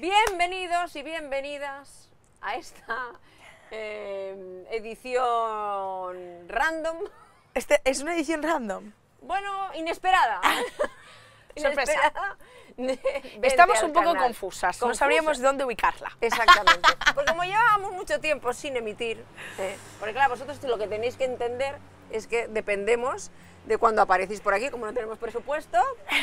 Bienvenidos y bienvenidas a esta eh, edición random. Este es una edición random. Bueno, inesperada. Ah, sorpresa. Estamos un poco confusas, no sabríamos dónde ubicarla. Exactamente. Porque como llevábamos mucho tiempo sin emitir, eh, porque claro, vosotros lo que tenéis que entender es que dependemos de cuando aparecéis por aquí, como no tenemos presupuesto,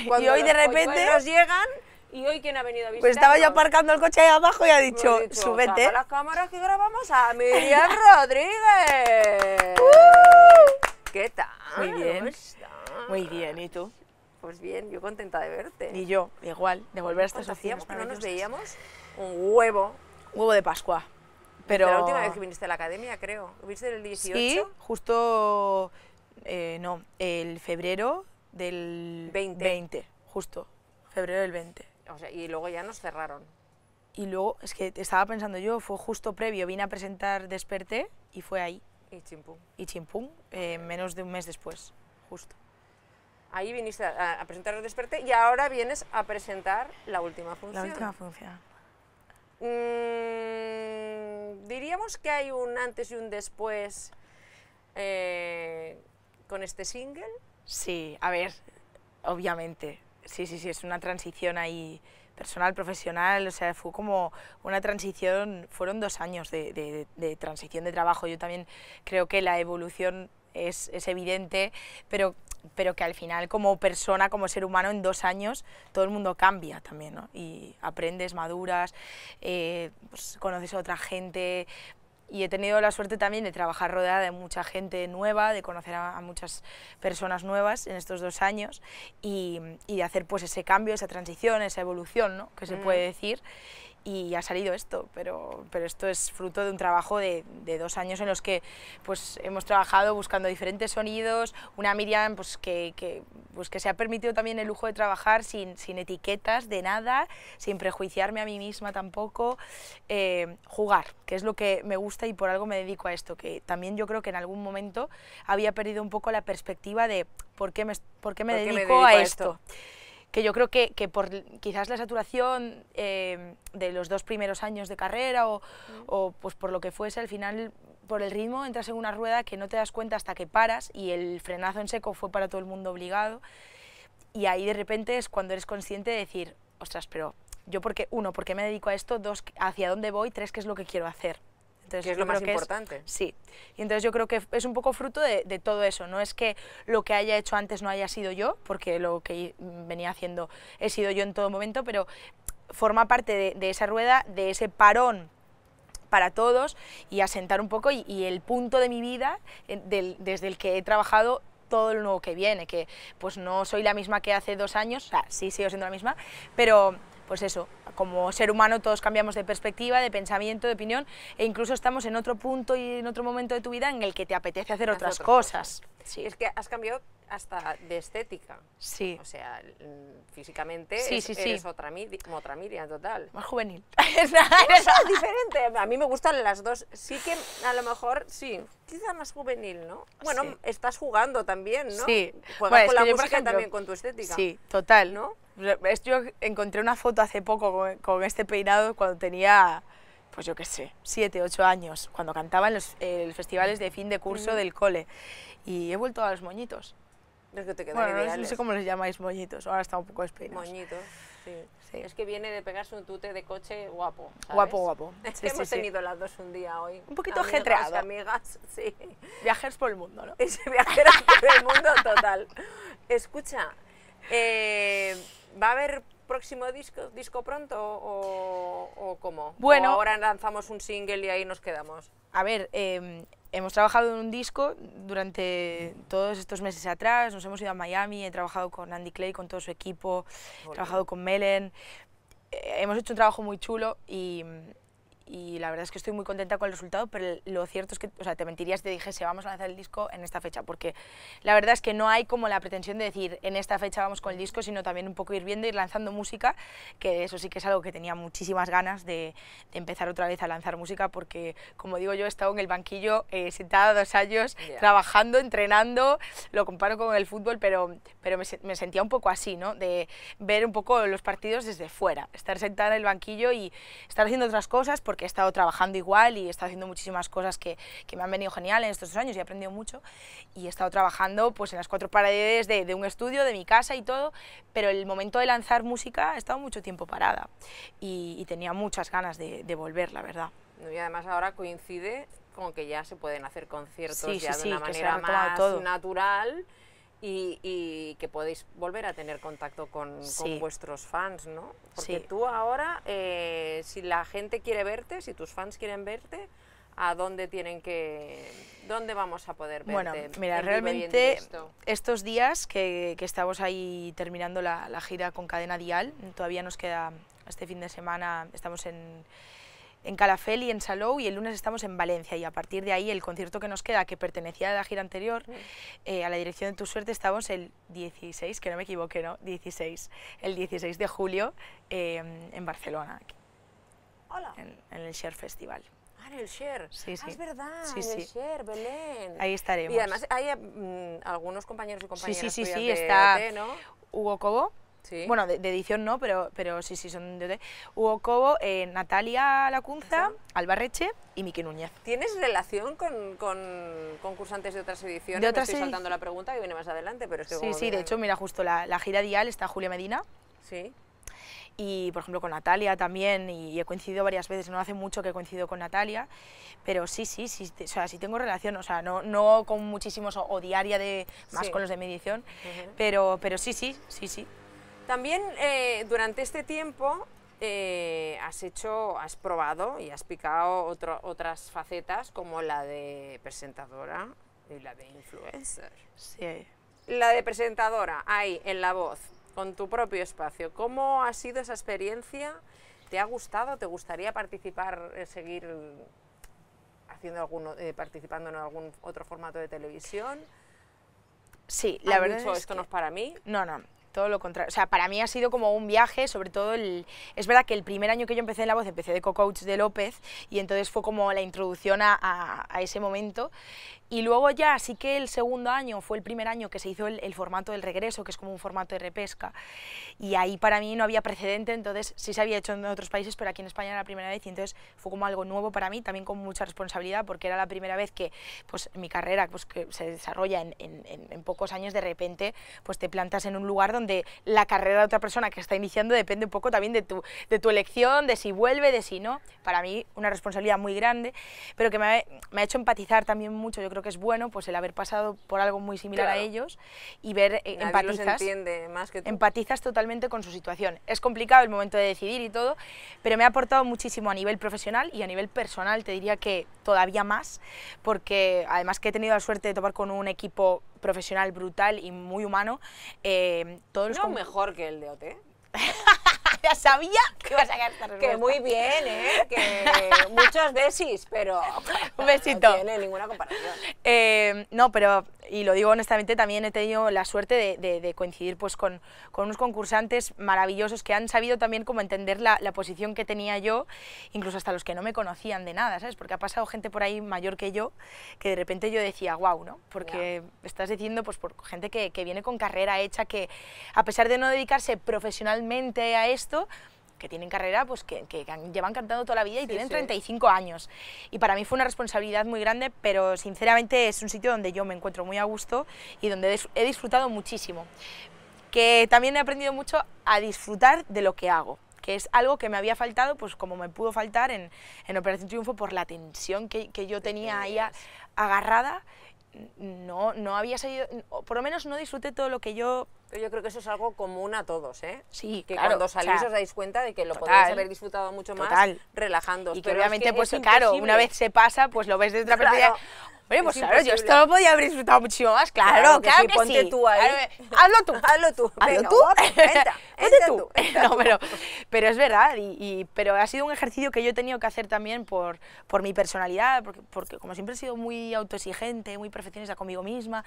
cuando y hoy de repente nos llegan, ¿Y hoy quién ha venido a visitar? Pues estaba yo aparcando el coche ahí abajo y ha pues dicho, dicho súbete. las cámaras que grabamos a Miriam Rodríguez. ¡Uh! ¿Qué tal? Muy bien. Muy bien, ¿y tú? Pues bien, yo contenta de verte. Y yo, igual, de volver a estas oficinas. que no nos veíamos? Un huevo. Huevo de Pascua. Pero... La última vez que viniste a la academia, creo. ¿Viste el 18? Sí, justo... Eh, no, el febrero del 20. 20 justo. Febrero del 20 y luego ya nos cerraron. Y luego, es que estaba pensando yo, fue justo previo, vine a presentar Desperté y fue ahí. Y chimpum. Y chimpum, eh, menos de un mes después, justo. Ahí viniste a, presentar Desperté y ahora vienes a presentar la última función. La última función. Mm, diríamos que hay un antes y un después eh, con este single. Sí, a ver, obviamente. Sí, sí, sí, es una transición ahí personal, profesional, o sea, fue como una transición, fueron dos años de, transición de trabajo. Yo también creo que la evolución es, evidente, pero pero que al final como persona, como ser humano, en dos años todo el mundo cambia también, ¿no? Y aprendes, maduras, eh, pues, conoces a otra gente, y he tenido la suerte también de trabajar rodeada de mucha gente nueva, de conocer a, muchas personas nuevas en estos dos años y, de hacer pues ese cambio, esa transición, esa evolución, que se mm. puede decir y ha salido esto, pero, pero esto es fruto de un trabajo de, dos años en los que pues, hemos trabajado buscando diferentes sonidos, una Miriam pues, que, pues, que se ha permitido también el lujo de trabajar sin, sin etiquetas de nada, sin prejuiciarme a mí misma tampoco, eh, jugar, que es lo que me gusta y por algo me dedico a esto, que también yo creo que en algún momento había perdido un poco la perspectiva de por qué me, por qué me, dedico, a, esto que yo creo que, que por quizás la saturación eh, de los dos primeros años de carrera mm. o, pues por lo que fuese, al final por el ritmo entras en una rueda que no te das cuenta hasta que paras y el frenazo en seco fue para todo el mundo obligado y ahí de repente es cuando eres consciente de decir, ostras, pero yo porque, uno, porque me dedico a esto, dos, hacia dónde voy, tres, qué es lo que quiero hacer es lo más importante. sí. Y entonces yo creo que es un poco fruto de, todo eso. No es que lo que haya hecho antes no haya sido yo, porque lo que venía haciendo he sido yo en todo momento, pero forma parte de, esa rueda, de ese parón para todos y asentar un poco y, el punto de mi vida desde el que he trabajado todo lo nuevo que viene, que pues no soy la misma que hace dos años, o sea, sí sigo siendo la misma, pero pues eso, como ser humano todos cambiamos de perspectiva, de pensamiento, de opinión e incluso estamos en otro punto y en otro momento de tu vida en el que te apetece hacer otras cosas. Sí. Es que has cambiado hasta de estética. Sí. O sea, mm, físicamente sí, eres otra, otra Miriam total. Más juvenil. es diferente. A mí me gustan las dos. Sí que a lo mejor, sí, quizá más juvenil, ¿no? Bueno, estás jugando también, ¿no? Sí. Juegas con la música también con tu estética. Sí, total. ¿No? Yo encontré una foto hace poco con, este peinado cuando tenía, pues yo qué sé, 7, 8 años, cuando cantaba en los festivales de fin de curso del cole. Y he vuelto a los moñitos. Es que te bueno, No, sé cómo les llamáis moñitos, ahora está un poco despeinados. Moñitos. Sí. Es que viene de pegarse un tute de coche guapo. Guapo, guapo. Es que hemos tenido las dos un día hoy. Un poquito Amigos, Amigas, sí. Viajeros por el mundo, ¿no? viajeros por el mundo total. Escucha, eh, ¿Va a haber próximo disco, disco pronto o, cómo? Bueno, ahora lanzamos un single y ahí nos quedamos. A ver, em, hemos trabajado en un disco durante todos estos meses atrás, nos hemos ido a Miami, he trabajado con Andy Clay, con todo su equipo, he trabajado con Melen, eh, hemos hecho un trabajo muy chulo y y la verdad es que estoy muy contenta con el resultado, pero lo cierto es que, o sea, te mentirías si te dijese vamos a lanzar el disco en esta fecha, porque la verdad es que no hay como la pretensión de decir en esta fecha vamos con el disco, sino también un poco ir viendo, ir lanzando música, que eso sí que es algo que tenía muchísimas ganas de, empezar otra vez a lanzar música, porque como digo yo, he estado en el banquillo eh, sentada dos años, trabajando, entrenando, lo comparo con el fútbol, pero, pero me, sentía un poco así, ¿no? De ver un poco los partidos desde fuera, estar sentada en el banquillo y estar haciendo otras cosas, porque porque he estado trabajando igual y he estado haciendo muchísimas cosas que, que me han venido genial en estos dos años y he aprendido mucho y he estado trabajando pues en las cuatro paredes de, un estudio, de mi casa y todo, pero el momento de lanzar música he estado mucho tiempo parada y, tenía muchas ganas de, volver, la verdad. Y además ahora coincide con que ya se pueden hacer conciertos ya de una manera más natural y, que podéis volver a tener contacto con, vuestros fans, ¿no? Porque tú ahora, eh, si la gente quiere verte, si tus fans quieren verte, ¿a dónde tienen que, dónde vamos a poder verte? Bueno, mira, realmente estos días que, estamos ahí terminando la gira con Cadena Dial, todavía nos queda este fin de semana, estamos en en Calafel y en Salou y el lunes estamos en Valencia y a partir de ahí el concierto que nos queda, que pertenecía a la gira anterior, eh, a la dirección de Tu Suerte, estamos el 16, que no me equivoque, ¿no? 16, el 16 de julio em, en Barcelona, Hola. En, el Share Festival. Ah, en el Share. Sí, ah, sí. es verdad, en el Share, Belén. Ahí estaremos. Y además hay em, algunos compañeros y compañeras sí, sí, sí, sí, está e Hugo Cobo, bueno, de, edición no, pero, pero sí, sí, son de Hugo Cobo, eh, Natalia Lacunza, Alvarreche Albarreche y Miki Núñez. ¿Tienes relación con, concursantes de otras ediciones? Me estoy saltando la pregunta que viene más adelante, pero es que Sí, sí, de hecho, mira, justo la, gira dial está Julia Medina. Sí y por ejemplo con Natalia también y he coincidido varias veces, no hace mucho que he coincido con Natalia, pero sí, sí, sí, o sea, sí tengo relación, o sea, no, con muchísimos o, diaria de más con los de medición, pero, pero sí, sí, sí, sí. También eh, durante este tiempo eh, has hecho, has probado y has picado otras facetas como la de presentadora y la de influencer. Sí. La de presentadora, ahí, en la voz, con tu propio espacio. ¿Cómo ha sido esa experiencia? ¿Te ha gustado? ¿Te gustaría participar, eh, seguir haciendo alguno, participando en algún otro formato de televisión? Sí, la verdad. Dicho, esto no es para mí. No, no todo lo contrario. O sea, para mí ha sido como un viaje, sobre todo el... Es verdad que el primer año que yo empecé en La Voz, empecé de co-coach de López y entonces fue como la introducción a, a, ese momento. Y luego ya sí que el segundo año fue el primer año que se hizo el, formato del regreso, que es como un formato de repesca. Y ahí para mí no había precedente, entonces sí se había hecho en otros países, pero aquí en España era la primera vez y entonces fue como algo nuevo para mí, también con mucha responsabilidad, porque era la primera vez que pues, mi carrera pues, que se desarrolla en, en, en pocos años, de repente pues te plantas en un lugar donde de la carrera de otra persona que está iniciando depende un poco también de tu, de tu elección, de si vuelve, de si no. Para mí una responsabilidad muy grande, pero que me ha, me ha hecho empatizar también mucho. Yo creo que es bueno pues el haber pasado por algo muy similar a ellos y ver, eh, empatizas, más que empatizas totalmente con su situación. Es complicado el momento de decidir y todo, pero me ha aportado muchísimo a nivel profesional y a nivel personal, te diría que todavía más, porque además que he tenido la suerte de topar con un equipo profesional brutal y muy humano. Eh, todos no mejor que el de OT. ya sabía que Que muy bien, ¿eh? Que muchos besis, pero... Un besito. No tiene ninguna comparación. Eh, no, pero y lo digo honestamente, también he tenido la suerte de, coincidir pues con, unos concursantes maravillosos que han sabido también como entender la, posición que tenía yo, incluso hasta los que no me conocían de nada, ¿sabes? Porque ha pasado gente por ahí mayor que yo que de repente yo decía, wow, ¿no? Porque estás diciendo pues por gente que viene con carrera hecha, que a pesar de no dedicarse profesionalmente a esto, que tienen carrera, pues que, llevan cantando toda la vida y tienen 35 años. Y para mí fue una responsabilidad muy grande, pero sinceramente es un sitio donde yo me encuentro muy a gusto y donde he disfrutado muchísimo. Que también he aprendido mucho a disfrutar de lo que hago que es algo que me había faltado, pues como me pudo faltar en, en Operación Triunfo por la tensión que, que yo tenía ahí agarrada, no, no había salido, por lo menos no disfruté todo lo que yo yo creo que eso es algo común a todos, ¿eh? Sí, Que cuando salís os dais cuenta de que lo podéis haber disfrutado mucho más relajando. Y que pero obviamente, pues claro, una vez se pasa, pues lo ves desde otra perspectiva pues claro, yo esto lo podía haber disfrutado muchísimo más, claro, claro que, sí. Ponte tú ahí. Eh, hazlo tú. hazlo tú. Hazlo tú. tú. No, pero, pero es verdad, y, pero ha sido un ejercicio que yo he tenido que hacer también por, por mi personalidad, porque, como siempre he sido muy autoexigente, muy perfeccionista conmigo misma,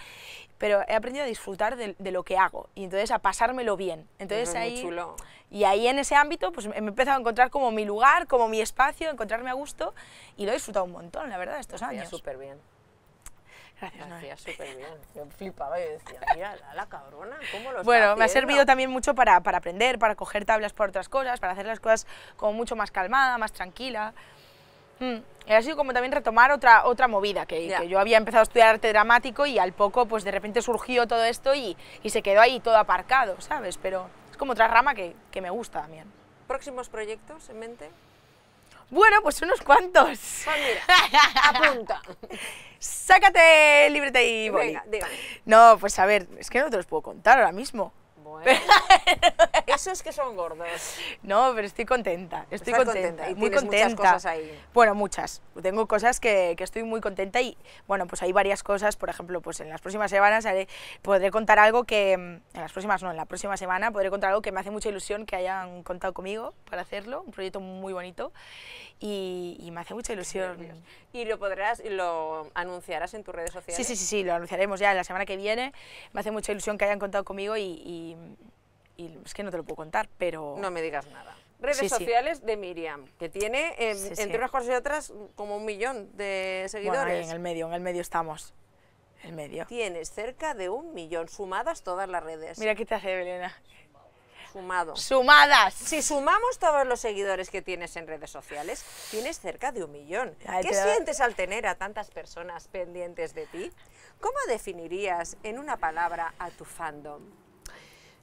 pero he aprendido a disfrutar de, lo que hago y entonces a pasármelo bien. Entonces ahí... Chulo. Y ahí en ese ámbito pues me he empezado a encontrar como mi lugar, como mi espacio, encontrarme a gusto y lo he disfrutado un montón, la verdad, estos años. Súper bien. Gracias, bien. decía, la cabrona, ¿cómo lo Bueno, me ha servido también mucho para, para, aprender, para coger tablas para otras cosas, para hacer las cosas como mucho más calmada, más tranquila. Mm, y ha sido como también retomar otra, otra movida, que, que, yo había empezado a estudiar arte dramático y al poco, pues de repente surgió todo esto y, y se quedó ahí todo aparcado, ¿sabes? Pero es como otra rama que, que me gusta también. ¿Próximos proyectos en mente? Bueno, pues unos cuantos. Pues mira, apunta. Sácate libreta y boli. No, pues a ver, es que no te los puedo contar ahora mismo. ¿eh? eso es que son gordos. No, pero estoy contenta, estoy contenta, Y muy contenta. muchas cosas ahí. Bueno, muchas. Tengo cosas que, que, estoy muy contenta y, bueno, pues hay varias cosas, por ejemplo, pues en las próximas semanas podré contar algo que, mm, en las próximas no, en la próxima semana podré contar algo que me hace mucha ilusión que hayan contado conmigo para hacerlo, un proyecto muy bonito y, me hace mucha ilusión. Y lo podrás, lo anunciarás en tus redes sociales. Sí, sí, sí, sí, lo anunciaremos ya la semana que viene. Me hace mucha ilusión que hayan contado conmigo y, y y es que no te lo puedo contar, pero... No me digas nada. Redes sociales de Miriam, que tiene, eh, entre unas cosas y otras, como un millón de seguidores. Bueno, en el medio, en el medio estamos. El medio. Tienes cerca de un millón, sumadas todas las redes. Mira qué te hace, Belena. Sumado. ¡Sumadas! Si sumamos todos los seguidores que tienes en redes sociales, tienes cerca de un millón. ¿Qué sientes al tener a tantas personas pendientes de ti? ¿Cómo definirías en una palabra a tu fandom?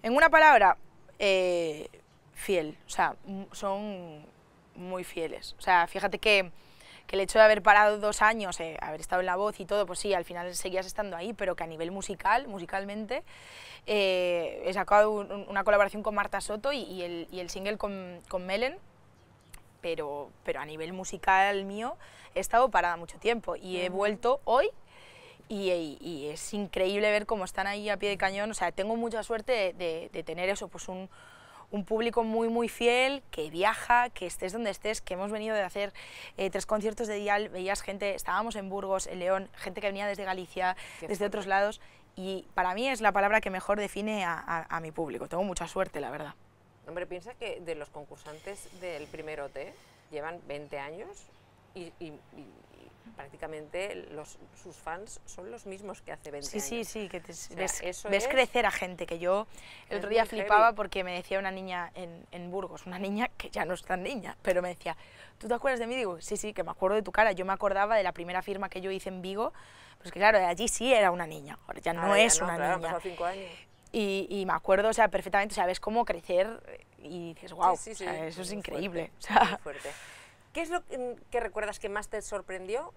En una palabra, eh, fiel. O sea, son muy fieles. O sea, fíjate que, el hecho de haber parado dos años, eh, haber estado en la voz y todo, pues sí, al final seguías estando ahí, pero que a nivel musical, musicalmente, eh, he sacado una colaboración con Marta Soto y, el, single con, con Melen, pero, pero a nivel musical mío he estado parada mucho tiempo y he vuelto hoy y, es increíble ver cómo están ahí a pie de cañón. O sea, tengo mucha suerte de, tener eso, pues un, un, público muy, muy fiel, que viaja, que estés donde estés, que hemos venido de hacer eh, tres conciertos de Dial, veías gente, estábamos en Burgos, en León, gente que venía desde Galicia, desde otros lados, y para mí es la palabra que mejor define a, mi público. Tengo mucha suerte, la verdad. Hombre, piensa que de los concursantes del primer OT llevan 20 años y prácticamente los, sus fans son los mismos que hace 20 sí, años. Sí, sí, que ves, crecer a gente, que yo el otro día flipaba porque me decía una niña en, Burgos, una niña que ya no es tan niña, pero me decía, ¿tú te acuerdas de mí? Digo, sí, sí, que me acuerdo de tu cara, yo me acordaba de la primera firma que yo hice en Vigo, pues que claro, de allí sí era una niña, ahora ya ah, no es una niña. Y, y, me acuerdo, o sea, perfectamente, o sea, ves cómo crecer y dices, wow, eso es increíble. o muy fuerte. ¿Qué es lo mm, que recuerdas que más te sorprendió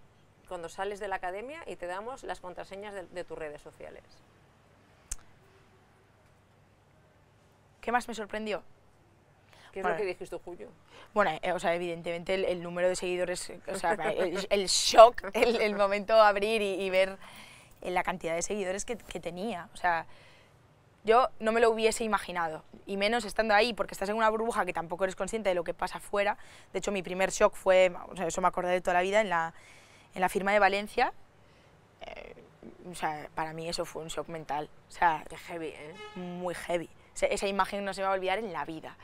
cuando sales de la academia y te damos las contraseñas de, tus redes sociales? ¿Qué más me sorprendió? ¿Qué es lo que dijiste, Julio? Bueno, eh, o sea, evidentemente el, número de seguidores, eh, o sea, el, shock, el, el, momento abrir y, ver eh, la cantidad de seguidores que, que tenía. O sea, yo no me lo hubiese imaginado, y menos estando ahí, porque estás en una burbuja que tampoco eres consciente de lo que pasa afuera. De hecho, mi primer shock fue, eso me acordé de toda la vida, en la, firma de Valencia. Eh, o sea, para mí eso fue un shock mental, o sea, heavy, ¿eh? muy heavy. esa imagen no se va a olvidar en la vida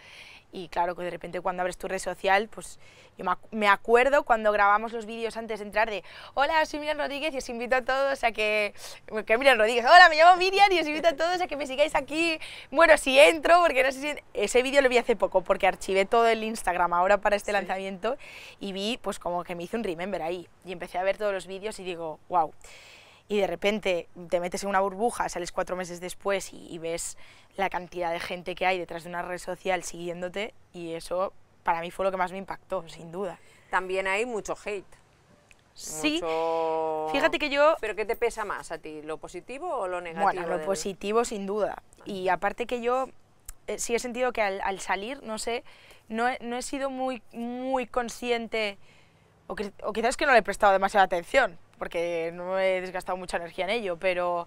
y claro que de repente cuando abres tu red social, pues yo me acuerdo cuando grabamos los vídeos antes de entrar de hola, soy Miriam Rodríguez y os invito a todos a que, que Miriam Rodríguez, hola, me llamo Miriam y os invito a todos a que me sigáis aquí, bueno, si entro, porque no sé si, ese vídeo lo vi hace poco porque archivé todo el Instagram ahora para este lanzamiento y vi pues como que me hizo un remember ahí y empecé a ver todos los vídeos y digo, wow y de repente te metes en una burbuja, sales cuatro meses después y, ves la cantidad de gente que hay detrás de una red social siguiéndote y eso para mí fue lo que más me impactó, sin duda. También hay mucho hate. Sí, fíjate que yo... ¿Pero qué te pesa más a ti, lo positivo o lo negativo? Bueno, lo positivo sin duda. Y aparte que yo eh, sí he sentido que al, salir, no sé, no he, no he, sido muy, muy consciente, o, o quizás que no le he prestado demasiada atención, porque no he desgastado mucha energía en ello, pero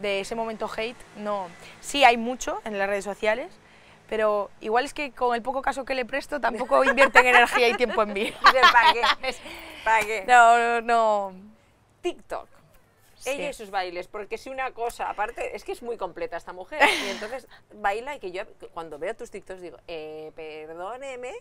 de ese momento hate, no. Sí hay mucho en las redes sociales, pero igual es que con el poco caso que le presto tampoco invierten energía y tiempo en mí. ¿Para qué? No, no, no. TikTok. Ella y sus bailes, porque si una cosa, aparte, es que es muy completa esta mujer, y entonces baila y que yo cuando veo tus TikToks digo, eh, perdóneme,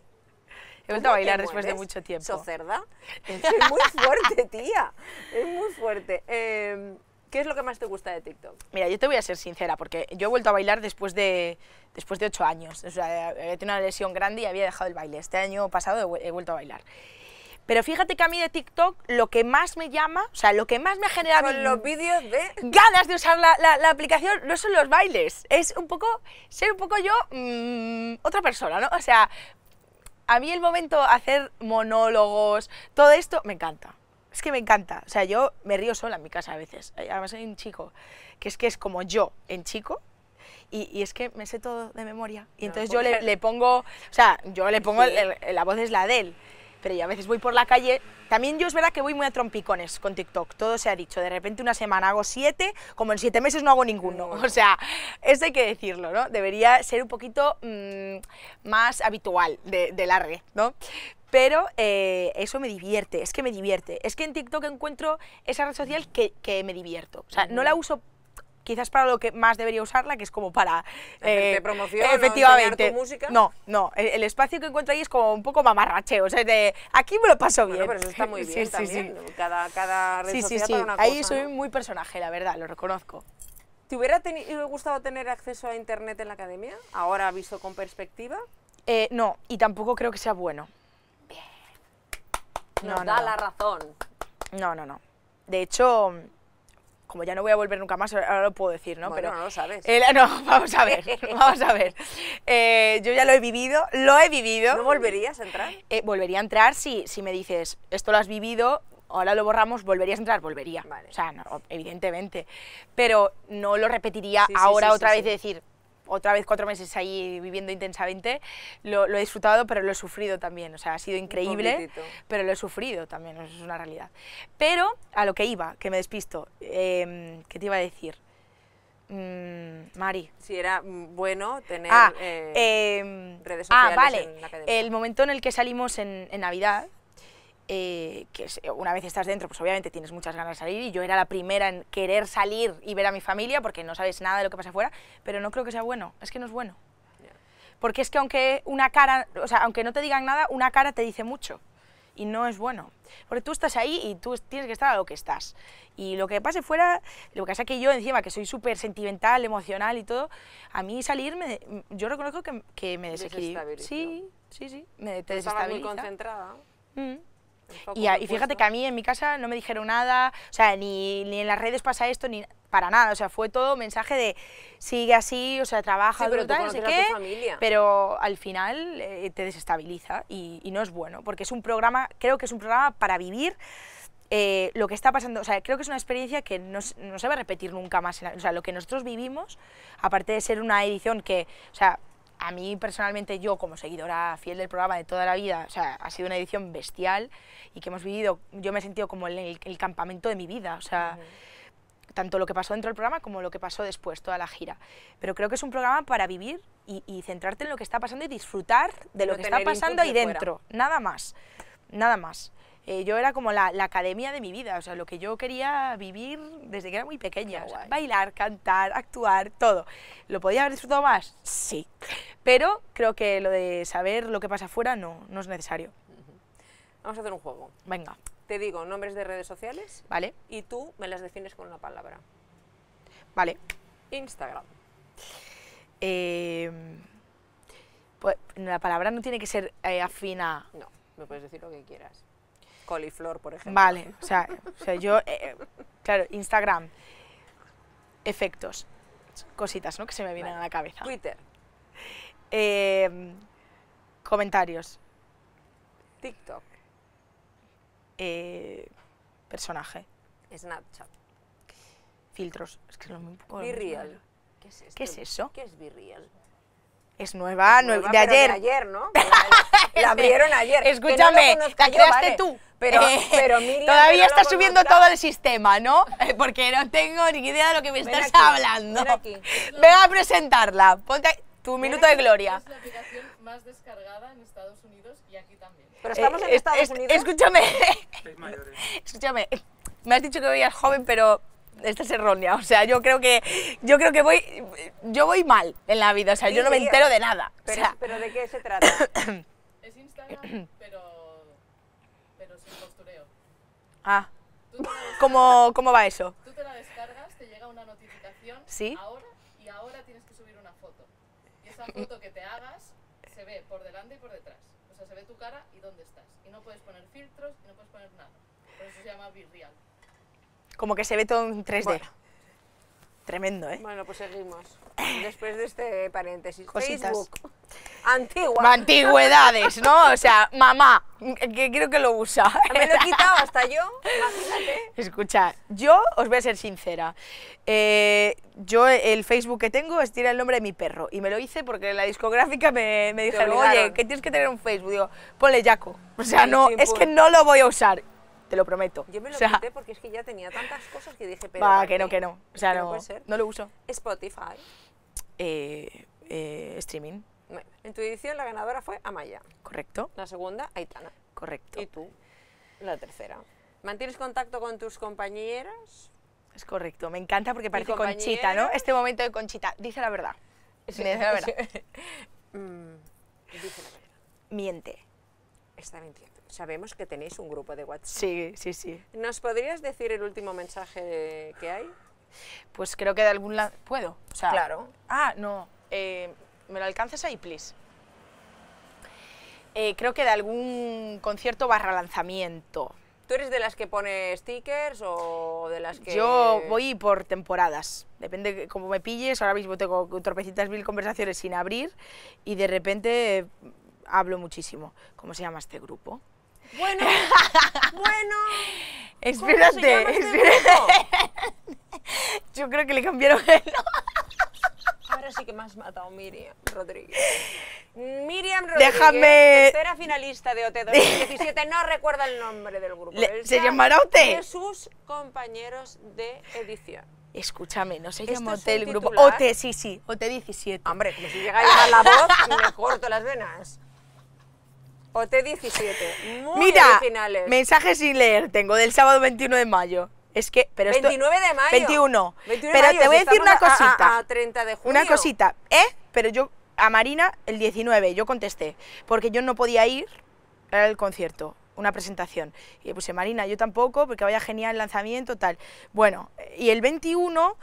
He vuelto a bailar después de mucho tiempo. ¿Sos cerda? Es muy fuerte, tía. Es muy fuerte. Em, ¿Qué es lo que más te gusta de TikTok? Mira, yo te voy a ser sincera, porque yo he vuelto a bailar después de, después de ocho años. O sea, había eh, tenido una lesión grande y había dejado el baile. Este año pasado he vuelto a bailar. Pero fíjate que a mí de TikTok lo que más me llama, o sea, lo que más me ha generado... Con los vídeos de... Ganas de usar la, aplicación no son los bailes, es un poco, ser un poco yo mm, otra persona, ¿no? O sea, a mí el momento hacer monólogos, todo esto, me encanta. Es que me encanta. O sea, yo me río sola en mi casa a veces. Eh, además hay un chico que es que es como yo en chico, y, es que me sé todo de memoria. Y entonces yo le, pongo, o sea, yo le pongo, la voz es la de él pero a veces voy por la calle. También yo es verdad que voy muy a trompicones con TikTok, todo se ha dicho. De repente una semana hago siete, como en siete meses no hago ninguno. O sea, eso hay que decirlo, ¿no? Debería ser un poquito mm, más habitual de, la red, ¿no? Pero eh, eso me divierte, es que me divierte. Es que en TikTok encuentro esa red social que, que me divierto. O sea, no la uso quizás para lo que más debería usarla, que es como para... Eh, promoción, efectivamente. música. no, no, el, espacio que encuentro ahí es como un poco mamarracheo, o sea, de aquí me lo paso bien. pero está muy bien sí, también, sí, Cada, cada red social para ahí soy muy personaje, la verdad, lo reconozco. ¿Te hubiera gustado tener acceso a internet en la academia? Ahora visto con perspectiva. Eh, no, y tampoco creo que sea bueno. Bien. Nos no, da la razón. No, no, no. De hecho, como ya no voy a volver nunca más, ahora lo puedo decir, ¿no? Pero, no lo sabes. no, vamos a ver, vamos a ver. Eh, yo ya lo he vivido, lo he vivido. ¿No volverías a entrar? Eh, volvería a entrar si, si me dices, esto lo has vivido, ahora lo borramos, volverías a entrar, volvería. O sea, evidentemente. Pero no lo repetiría ahora otra vez de decir, otra vez cuatro meses ahí viviendo intensamente, lo, he disfrutado, pero lo he sufrido también. O sea, ha sido increíble, pero lo he sufrido también, es una realidad. Pero a lo que iba, que me despisto, em, ¿qué te iba a decir? Mm, Mari. Si era bueno tener ah, eh, em, redes ah, sociales en la academia. El momento en el que salimos en, en Navidad, eh, que eh, una vez estás dentro, pues obviamente tienes muchas ganas de salir y yo era la primera en querer salir y ver a mi familia porque no sabes nada de lo que pasa afuera, pero no creo que sea bueno, es que no es bueno. Porque es que aunque una cara, o sea, aunque no te digan nada, una cara te dice mucho y no es bueno. Porque tú estás ahí y tú tienes que estar a lo que estás. Y lo que pase fuera, lo que pasa que yo encima, que soy súper sentimental, emocional y todo, a mí salir, yo reconozco que, que me desequilibra. Sí, sí, sí, me te Estaba muy concentrada. Mm. Pues y, fíjate que a mí en mi casa no me dijeron nada, o sea, ni, en las redes pasa esto, ni para nada, o sea, fue todo mensaje de sigue así, o sea, trabaja, pero pero al final eh, te desestabiliza y, no es bueno, porque es un programa, creo que es un programa para vivir, eh, lo que está pasando, o sea, creo que es una experiencia que no, no se va a repetir nunca más, o sea, lo que nosotros vivimos, aparte de ser una edición que, o sea, a mí personalmente yo como seguidora fiel del programa de toda la vida, o sea, ha sido una edición bestial y que hemos vivido, yo me he sentido como el, campamento de mi vida, o sea, tanto lo que pasó dentro del programa como lo que pasó después, toda la gira. Pero creo que es un programa para vivir y, centrarte en lo que está pasando y disfrutar de, lo que está pasando ahí dentro, nada más, nada más. Eh, yo era como la, academia de mi vida, o sea, lo que yo quería vivir desde que era muy pequeña, bailar, cantar, actuar, todo. ¿Lo podía haber disfrutado más? Sí, pero creo que lo de saber lo que pasa afuera no, no es necesario. Vamos a hacer un juego. Venga. Te digo nombres de redes sociales. Vale. Y tú me las defines con una palabra. Vale. Instagram. Em, pues la palabra no tiene que ser eh, afina. No, me puedes decir lo que quieras. Coliflor, por ejemplo. Vale, o sea, yo, eh, eh, claro, Instagram, efectos, cositas, ¿no? Que se me vienen a la cabeza. Twitter. Eh, comentarios. TikTok. personaje. Snapchat. Filtros. Es que es lo ¿Qué es, ¿Qué es eso? ¿Qué es be es nueva, nueva, de ayer. De ayer, ¿no? La, abrieron ayer. Escúchame, la creaste tú. Pero, eh, pero Todavía está subiendo todo el sistema, ¿no? Eh, porque no tengo ni idea de lo que me estás hablando. Ven, a presentarla. Ponte tu minuto de gloria. Es la aplicación más descargada en Estados Unidos y aquí también. Pero estamos eh, en Estados Unidos. Escúchame. Escúchame. Me has dicho que veías joven, pero esta es errónea. O sea, yo creo que yo creo que voy yo voy mal en la vida. O sea, yo no me entero de nada. Pero, ¿de qué se trata? es Instagram, pero, pero sin postureo. Ah. ¿Cómo, ¿Cómo va eso? Tú te la descargas, te llega una notificación ahora y ahora tienes que subir una foto. Y esa foto que te hagas se ve por delante y por detrás. O sea, se ve tu cara y dónde estás. Y no puedes poner filtros y no puedes poner nada. Por eso se llama Virreal. Como que se ve todo en 3D. Tremendo, ¿eh? Bueno, pues seguimos. Después de este paréntesis. Facebook. Antigua. Antigüedades, ¿no? O sea, mamá, que creo que lo usa. Me lo he quitado hasta yo, imagínate. Escucha, yo os voy a ser sincera. Eh, yo el Facebook que tengo es tiene el nombre de mi perro. Y me lo hice porque la discográfica me, me dijeron, oye, que tienes que tener un Facebook. Digo, ponle Jaco. O sea, no, es que no lo voy a usar te lo prometo. Yo me lo porque es que ya tenía tantas cosas que dije, pero... Va, que no, que no. O sea, no, lo uso. Spotify. Eh, eh, streaming. en tu edición la ganadora fue Amaya. Correcto. La segunda, Aitana. Correcto. Y tú, la tercera. ¿Mantienes contacto con tus compañeros? Es correcto, me encanta porque parece Conchita, ¿no? Este momento de Conchita. Dice la verdad. dice la verdad. Mm, dice la verdad. Miente. Está mintiendo. Sabemos que tenéis un grupo de WhatsApp. Sí, sí, sí. ¿Nos podrías decir el último mensaje que hay? Pues creo que de algún lado... ¿Puedo? claro. Ah, no. Eh, ¿Me lo alcanzas ahí, please? Eh, creo que de algún concierto barra lanzamiento. ¿Tú eres de las que pone stickers o de las que...? Yo voy por temporadas, depende cómo me pilles, ahora mismo tengo torpecitas mil conversaciones sin abrir y de repente hablo muchísimo. ¿Cómo se llama este grupo? Bueno, bueno. Espérate, este espérate. Yo creo que le cambiaron el Ahora sí que me has matado, Miriam Rodríguez. Miriam Rodríguez, Déjame... tercera finalista de OT 2017, no recuerda el nombre del grupo. ¿Se llamará OT? De sus compañeros de edición. Escúchame, no se llama OT el grupo. OT, sí, sí, OT 17. Hombre, como si llega a la voz, me corto las venas. O T17. Muy Mira, mensaje mensajes sin leer tengo del sábado 21 de mayo. Es que, pero esto, 29 de mayo. 21. pero te voy a decir una cosita. 30 de Una cosita, ¿eh? Pero yo, a Marina, el 19, yo contesté, porque yo no podía ir al concierto, una presentación. Y le puse, Marina, yo tampoco, porque vaya genial el lanzamiento, tal. Bueno, y el 21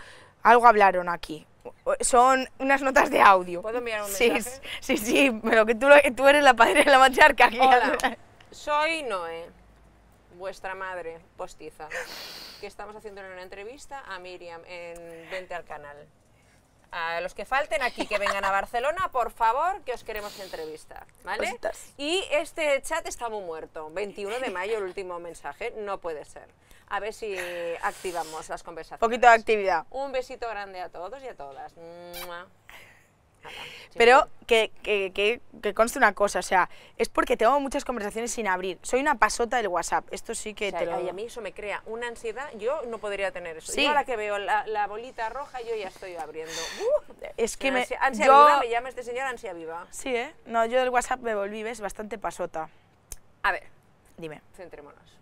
algo hablaron aquí son unas notas de audio. ¿Puedo enviar un mensaje? Sí, sí, sí, pero que tú, eres la padre de la mancharca Hola, soy Noé, vuestra madre postiza, que estamos haciendo una entrevista a Miriam en Vente al Canal a los que falten aquí, que vengan a Barcelona, por favor, que os queremos entrevistar, ¿vale? Y este chat está muy muerto. 21 de mayo, el último mensaje, no puede ser. A ver si activamos las conversaciones. Poquito de actividad. Un besito grande a todos y a todas. Pero que, que, conste una cosa, o sea, es porque tengo muchas conversaciones sin abrir. Soy una pasota del WhatsApp, esto sí que te Y a mí eso me crea una ansiedad, yo no podría tener eso. Sí. a ahora que veo la, bolita roja, yo ya estoy abriendo. es que me... Ansia, viva, me llama este señor ansia viva. Sí, ¿eh? No, yo del WhatsApp me volví, ves, bastante pasota. A ver. Dime. Centrémonos.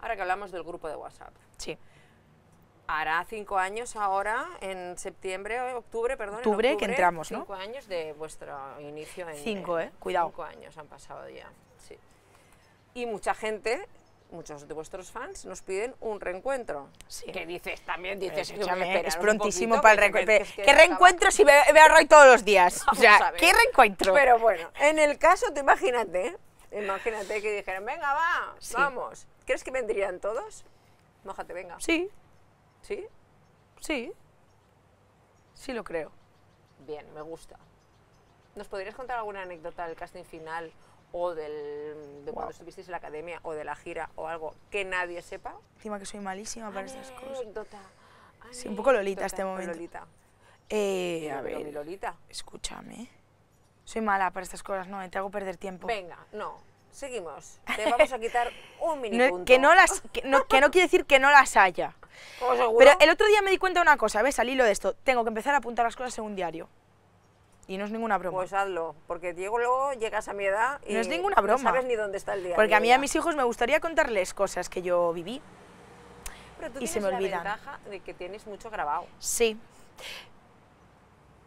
Ahora que hablamos del grupo de WhatsApp. Sí hará cinco años ahora, en septiembre, octubre, perdón. Octubre, octubre que entramos, ¿no? Cinco años de vuestro inicio en. Cinco, ¿eh? Cuidado. Cinco años han pasado ya, sí. Y mucha gente, muchos de vuestros fans, nos piden un reencuentro. Sí. Que dices, también dices, es prontísimo para el reencuentro. ¿Qué reencuentro si veo, todos los días? o sea, ¿qué reencuentro? Pero bueno, en el caso, te imagínate, imagínate que dijeran, venga, va, vamos. ¿Crees que vendrían todos? Mójate, venga. Sí, ¿Sí? Sí. Sí lo creo. Bien, me gusta. ¿Nos podrías contar alguna anécdota del casting final o del, de cuando estuvisteis en la academia o de la gira o algo que nadie sepa? Encima que soy malísima para estas cosas. Anécdota. Sí, un poco Lolita este momento. Lolita. Eh, a ver. Lolita. Escúchame. Soy mala para estas cosas, no, eh, te hago perder tiempo. Venga, no. Seguimos. Te vamos a quitar un minuto. Que no las que no quiere decir que no las haya. Pero el otro día me di cuenta de una cosa, ¿ves? Al hilo de esto, tengo que empezar a apuntar las cosas en un diario. Y no es ninguna broma. Pues hazlo, porque Diego luego llegas a mi edad y no sabes ni dónde está el diario. Porque a mí a mis hijos me gustaría contarles cosas que yo viví. Pero tú tienes la ventaja de que tienes mucho grabado. Sí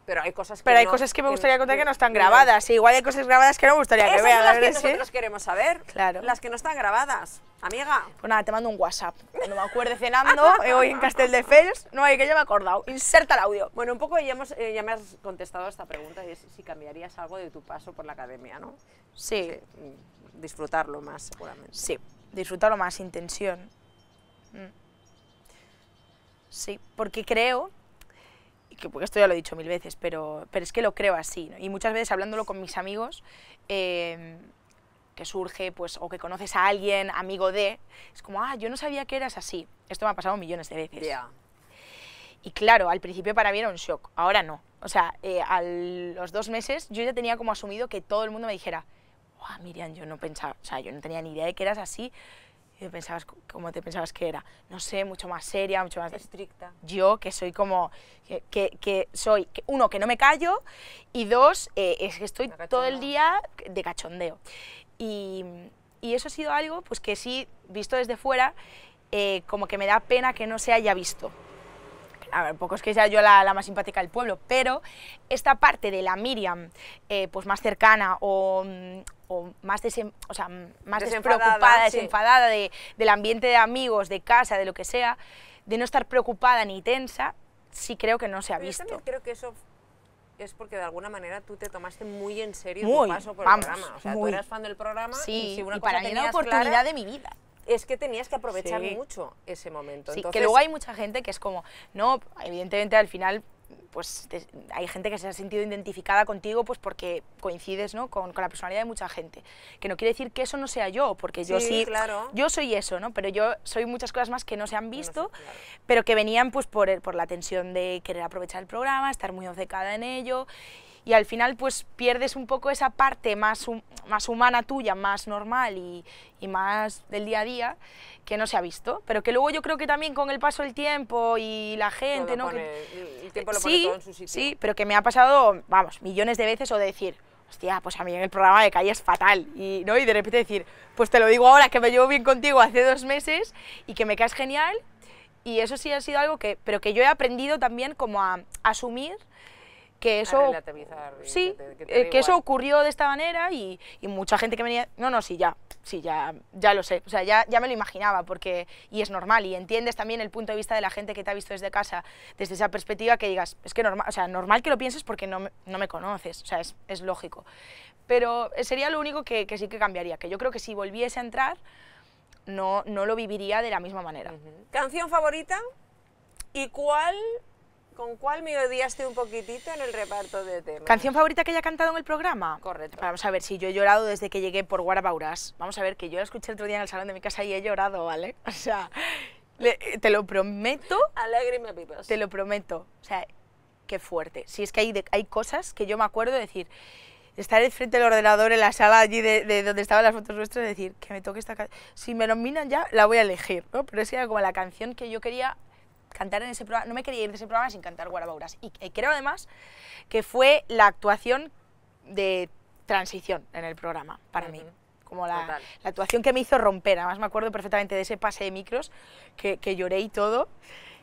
pero hay cosas que Pero hay cosas que me gustaría contar que no están grabadas, igual hay cosas grabadas que no me gustaría que vean. las que nosotros queremos saber, claro. las que no están grabadas, amiga. Pues nada, te mando un WhatsApp, cuando me acuerde cenando, hoy eh, en Castel de no, hay eh, que ya me he acordado, inserta el audio. Bueno, un poco ya, eh, me has contestado a esta pregunta, y si cambiarías algo de tu paso por la academia, ¿no? Sí. Mm, disfrutarlo más, seguramente. Sí, disfrutarlo más, intención. Mm. Sí, porque creo que, porque esto ya lo he dicho mil veces, pero, pero es que lo creo así. Y muchas veces hablándolo con mis amigos, em, que surge, pues, o que conoces a alguien, amigo de, es como, ah, yo no sabía que eras así. Esto me ha pasado millones de veces. Y claro, al principio para mí era un shock, ahora no. O sea, eh, a los dos meses yo ya tenía como asumido que todo el mundo me dijera, wow, Miriam, yo no pensaba, o sea, yo no tenía ni idea de que eras así te pensabas, como te pensabas que era, no sé, mucho más seria, mucho más estricta. Yo que soy como, que, soy, uno, que no me callo y dos, eh, es que estoy todo el día de cachondeo. Y, eso ha sido algo pues que sí, visto desde fuera, eh, como que me da pena que no se haya visto a ver, poco es que sea yo la, más simpática del pueblo, pero esta parte de la Miriam, eh, pues más cercana o, más, más despreocupada, desenfadada del ambiente de amigos, de casa, de lo que sea, de no estar preocupada ni tensa, sí creo que no se ha visto. Yo creo que eso es porque de alguna manera tú te tomaste muy en serio tu paso por el programa. O sea, tú eras fan del programa y si una para la oportunidad de mi vida es que tenías que aprovechar mucho ese momento. Sí, que luego hay mucha gente que es como, no, evidentemente al final pues hay gente que se ha sentido identificada contigo pues porque coincides ¿no? con, la personalidad de mucha gente. Que no quiere decir que eso no sea yo, porque yo sí, claro. yo soy eso, ¿no? pero yo soy muchas cosas más que no se han visto, pero que venían pues por, por la tensión de querer aprovechar el programa, estar muy obcecada en ello y al final pues pierdes un poco esa parte más, más humana tuya, más normal y, más del día a día que no se ha visto, pero que luego yo creo que también con el paso del tiempo y la gente, ¿no? el tiempo lo eh, sí, en su sitio. Sí, pero que me ha pasado, vamos, millones de veces o de decir, hostia, pues a mí en el programa de calle es fatal, y, ¿no? y de repente decir, pues te lo digo ahora que me llevo bien contigo hace dos meses y que me caes genial, y eso sí ha sido algo que, pero que yo he aprendido también como a asumir eh, que eso sí eso ocurrió de esta manera y, mucha gente que venía no no sí ya sí ya ya lo sé o sea ya ya me lo imaginaba porque y es normal y entiendes también el punto de vista de la gente que te ha visto desde casa desde esa perspectiva que digas es que normal o sea normal que lo pienses porque no me, conoces o sea es, lógico pero sería lo único que, sí que cambiaría que yo creo que si volviese a entrar no no lo viviría de la misma manera canción favorita y cuál ¿Con cuál me odiaste un poquitito en el reparto de temas? ¿Canción favorita que haya cantado en el programa? Correcto. Vamos a ver, si yo he llorado desde que llegué por Guarabauras. Vamos a ver, que yo la escuché el otro día en el salón de mi casa y he llorado, ¿vale? O sea, te lo prometo. y pipas. Te lo prometo. O sea, qué fuerte. Si es que hay, hay cosas que yo me acuerdo de decir, estar frente al ordenador en la sala allí de, donde estaban las fotos nuestras y decir, que me toque esta canción. Si me nominan ya, la voy a elegir, ¿no? Pero es que era como la canción que yo quería cantar en ese programa, no me quería ir de ese programa sin cantar Guarabauras. Y, eh, creo además que fue la actuación de transición en el programa para mí. Como la, actuación que me hizo romper. Además me acuerdo perfectamente de ese pase de micros que, lloré y todo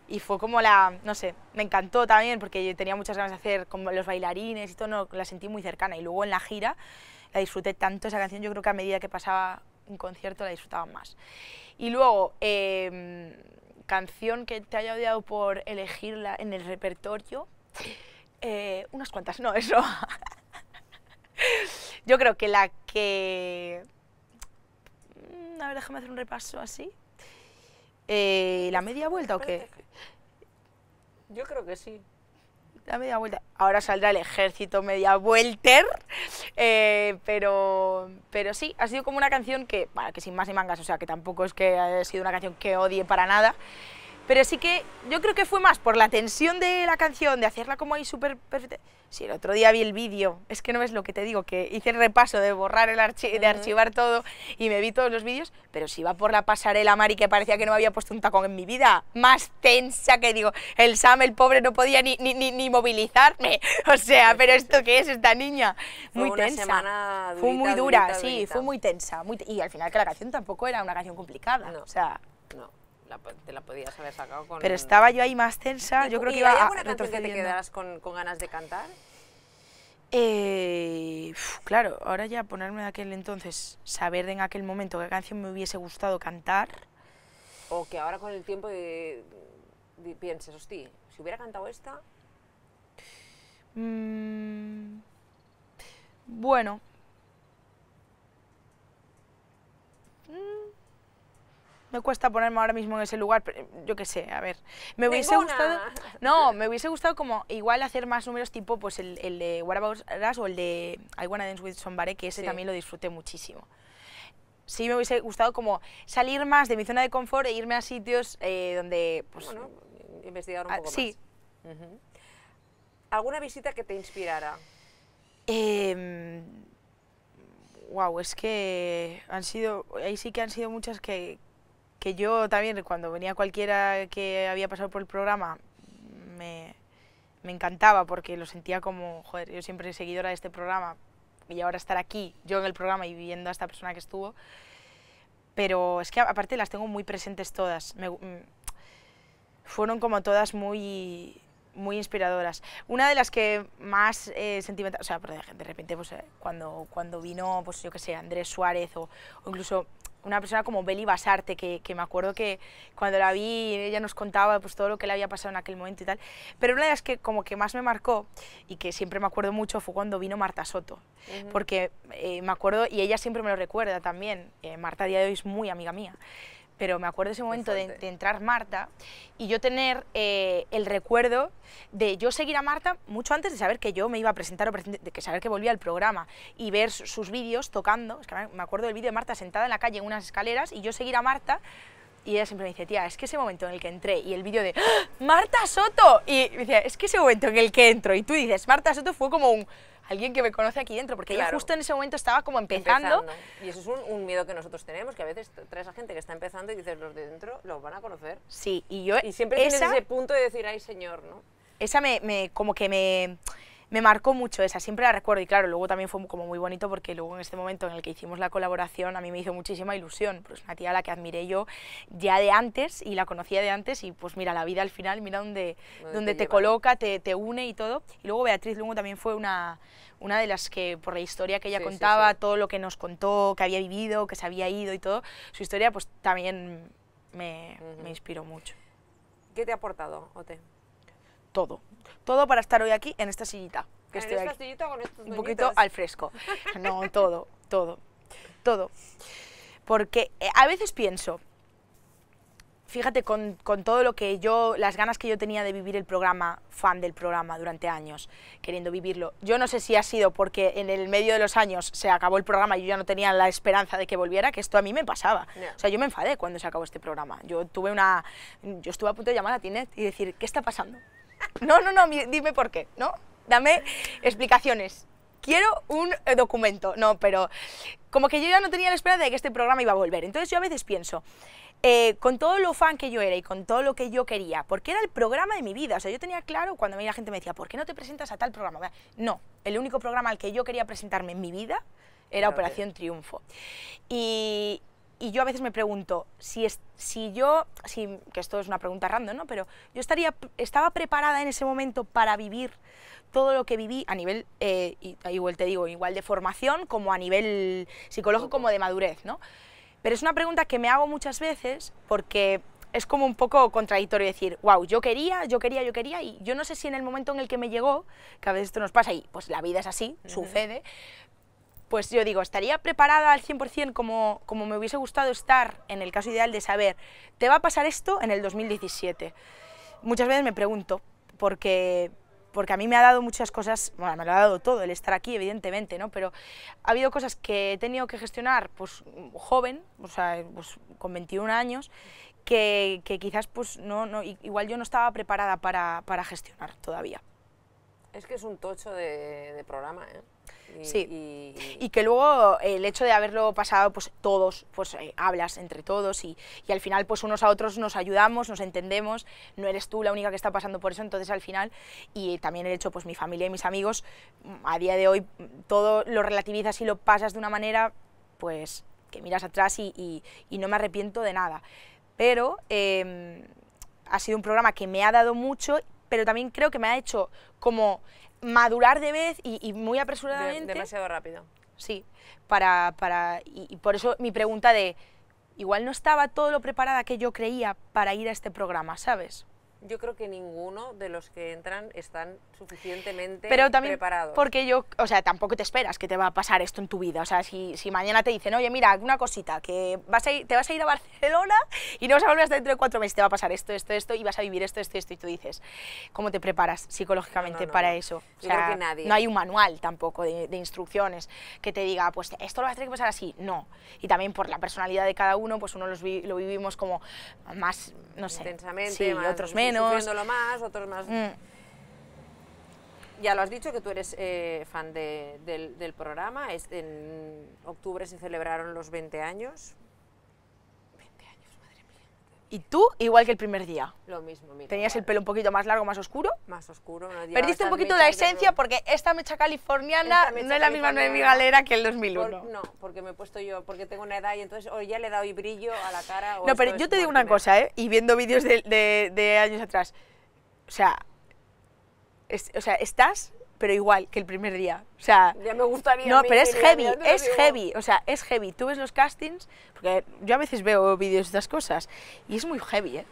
y fue como la, no sé, me encantó también porque yo tenía muchas ganas de hacer como los bailarines y todo, la sentí muy cercana y luego en la gira la disfruté tanto esa canción, yo creo que a medida que pasaba un concierto la disfrutaba más. Y luego, eh, canción que te haya odiado por elegirla en el repertorio. Eh, unas cuantas, no, eso. Yo creo que la que... Mm, a ver, déjame hacer un repaso así. Eh, ¿La media vuelta o qué? Yo creo que sí la media vuelta. Ahora saldrá el ejército media vuelter, eh, pero, pero sí, ha sido como una canción que, bueno, que sin más ni mangas, o sea, que tampoco es que haya sido una canción que odie para nada, pero sí que yo creo que fue más por la tensión de la canción, de hacerla como ahí súper perfecta. Sí, el otro día vi el vídeo, es que no ves lo que te digo, que hice el repaso de borrar el de archivar todo y me vi todos los vídeos, pero si iba por la pasarela Mari que parecía que no había puesto un tacón en mi vida, más tensa que digo, el Sam, el pobre, no podía ni, movilizarme, o sea, pero ¿esto qué es esta niña? Muy tensa. fue muy dura, sí, fue muy tensa, y al final que la canción tampoco era una canción complicada, o sea... No te la podías haber sacado con... Pero estaba yo ahí más tensa, yo creo que iba a... alguna canción que te quedaras con, ganas de cantar? Eh, claro, ahora ya ponerme de aquel entonces, saber en aquel momento qué canción me hubiese gustado cantar. O que ahora con el tiempo de, pienses, hostia, si hubiera cantado esta... Mm, bueno. Mm, me cuesta ponerme ahora mismo en ese lugar, pero yo qué sé, a ver. Me hubiese gustado. No, me hubiese gustado como igual hacer más números tipo pues el, de What About o el de I Wanna Dance with Somebody, que ese también lo disfruté muchísimo. Sí, me hubiese gustado como salir más de mi zona de confort e irme a sitios eh, donde. Pues, bueno, investigar un ah, poco más. Sí. ¿Alguna visita que te inspirara? wow, em, es que han sido, ahí sí que han sido muchas que, que yo también cuando venía cualquiera que había pasado por el programa me, me encantaba porque lo sentía como, joder, yo siempre seguidora de este programa y ahora estar aquí, yo en el programa y viendo a esta persona que estuvo, pero es que aparte las tengo muy presentes todas, mm, fueron como todas muy muy inspiradoras. Una de las que más eh, sentimental, o sea, de repente pues, eh, cuando, cuando vino, pues yo que sé, Andrés Suárez o, o incluso una persona como Beli Basarte, que, que, me acuerdo que cuando la vi ella nos contaba pues, todo lo que le había pasado en aquel momento y tal. Pero una de las que como que más me marcó y que siempre me acuerdo mucho fue cuando vino Marta Soto, porque eh, me acuerdo, y ella siempre me lo recuerda también, eh, Marta a día de hoy es muy amiga mía, pero me acuerdo ese momento de, entrar Marta y yo tener eh, el recuerdo de yo seguir a Marta mucho antes de saber que yo me iba a presentar o de que saber que volvía al programa y ver sus vídeos tocando. Es que me acuerdo del vídeo de Marta sentada en la calle en unas escaleras y yo seguir a Marta y ella siempre me dice, tía, es que ese momento en el que entré y el vídeo de ¡Ah! Marta Soto, y me decía, es que ese momento en el que entro y tú dices, Marta Soto fue como un alguien que me conoce aquí dentro, porque yo ella justo en ese momento estaba como empezando. Y eso es un, miedo que nosotros tenemos, que a veces traes a gente que está empezando y dices, los de dentro los van a conocer. Sí, y yo... Y siempre tienes ese punto de decir, ay señor, ¿no? Esa me como que me me marcó mucho esa, siempre la recuerdo y claro, luego también fue como muy bonito porque luego en este momento en el que hicimos la colaboración a mí me hizo muchísima ilusión, pues una tía a la que admiré yo ya de antes y la conocía de antes y pues mira, la vida al final, mira dónde, donde, te, coloca, te, te, une y todo. Y luego Beatriz Lungo también fue una, una de las que por la historia que ella contaba, todo lo que nos contó, que había vivido, que se había ido y todo, su historia pues también me, me inspiró mucho. ¿Qué te ha aportado, Ote? Todo. Todo para estar hoy aquí en esta sillita. Que Un poquito al fresco. No, todo, todo, todo. Porque eh, a veces pienso, fíjate, con, todo lo que yo, las ganas que yo tenía de vivir el programa, fan del programa durante años, queriendo vivirlo, yo no sé si ha sido porque en el medio de los años se acabó el programa y yo ya no tenía la esperanza de que volviera, que esto a mí me pasaba. O sea, yo me enfadé cuando se acabó este programa. Yo tuve una, yo estuve a punto de llamar a Tinet y decir, ¿qué está pasando? No, no, no, dime por qué, ¿no? Dame explicaciones. Quiero un eh, documento. No, pero como que yo ya no tenía la esperanza de que este programa iba a volver. Entonces yo a veces pienso, eh, con todo lo fan que yo era y con todo lo que yo quería, porque era el programa de mi vida. O sea, yo tenía claro cuando a la gente me decía, ¿por qué no te presentas a tal programa? No, el único programa al que yo quería presentarme en mi vida era Operación Triunfo. Y, y yo a veces me pregunto, si, si yo, que esto es una pregunta random, ¿no? Pero yo estaría, estaba preparada en ese momento para vivir todo lo que viví a nivel, eh, igual te digo, igual de formación como a nivel psicológico como de madurez, ¿no? Pero es una pregunta que me hago muchas veces porque es como un poco contradictorio decir, wow, yo quería, yo quería, yo quería, y yo no sé si en el momento en el que me llegó, que a veces esto nos pasa y pues la vida es así, sucede, pues yo digo, estaría preparada al 100% como, como me hubiese gustado estar en el caso ideal de saber, te va a pasar esto en el 2017. Muchas veces me pregunto, porque porque a mí me ha dado muchas cosas, bueno, me lo ha dado todo el estar aquí, evidentemente, ¿no? Pero ha habido cosas que he tenido que gestionar, pues, joven, o sea, pues, con 21 años, que, quizás, pues, no, no, igual yo no estaba preparada para, gestionar todavía. Es que es un tocho de, de programa, ¿eh? Y, sí. Y, que luego eh, el hecho de haberlo pasado, pues todos, pues eh, hablas entre todos y, al final, pues unos a otros nos ayudamos, nos entendemos, no eres tú la única que está pasando por eso, entonces al final, y también el hecho, pues mi familia y mis amigos, mm, a día de hoy mm, todo lo relativizas y lo pasas de una manera, pues que miras atrás y, no me arrepiento de nada. Pero em, ha sido un programa que me ha dado mucho, pero también creo que me ha hecho como madurar de vez y, muy apresuradamente. demasiado rápido. Sí, para, para y, por eso mi pregunta de, igual no estaba todo lo preparada que yo creía para ir a este programa, ¿sabes? yo creo que ninguno de los que entran están suficientemente Pero también preparados. Porque yo, o sea, tampoco te esperas que te va a pasar esto en tu vida. O sea, si, si mañana te dicen, oye, mira, una cosita, que vas a ir, te vas a ir a Barcelona y no vas a volver hasta dentro de cuatro meses, te va a pasar esto, esto, esto, y vas a vivir esto, esto, esto, y tú dices, ¿cómo te preparas psicológicamente para eso? que nadie. No hay un manual tampoco de, instrucciones que te diga, pues esto lo vas a tener que pasar así. No. Y también por la personalidad de cada uno, pues uno lo vivimos como más, no sé, Intensamente, sí, otros menos viéndolo más, otros más... Mm. Ya lo has dicho que tú eres eh, fan del, programa. en octubre se celebraron los 20 años. Y tú, igual que el primer día. Lo mismo, mira. Tenías el pelo un poquito más largo, más oscuro. Más oscuro. No Perdiste un poquito la esencia porque esta mecha californiana no es la misma mi Galera que el 2001. no, porque me he puesto yo, porque tengo una edad y entonces hoy ya le he dado brillo a la cara. no, pero yo te digo una cosa, ¿eh? Y viendo vídeos de, años atrás. O sea, o sea, estás pero igual que el primer día. O sea, ya me gustaría. No, pero es heavy, es heavy. O sea, es heavy. Tú ves los castings, porque yo a veces veo vídeos de estas cosas y es muy heavy, ¿eh?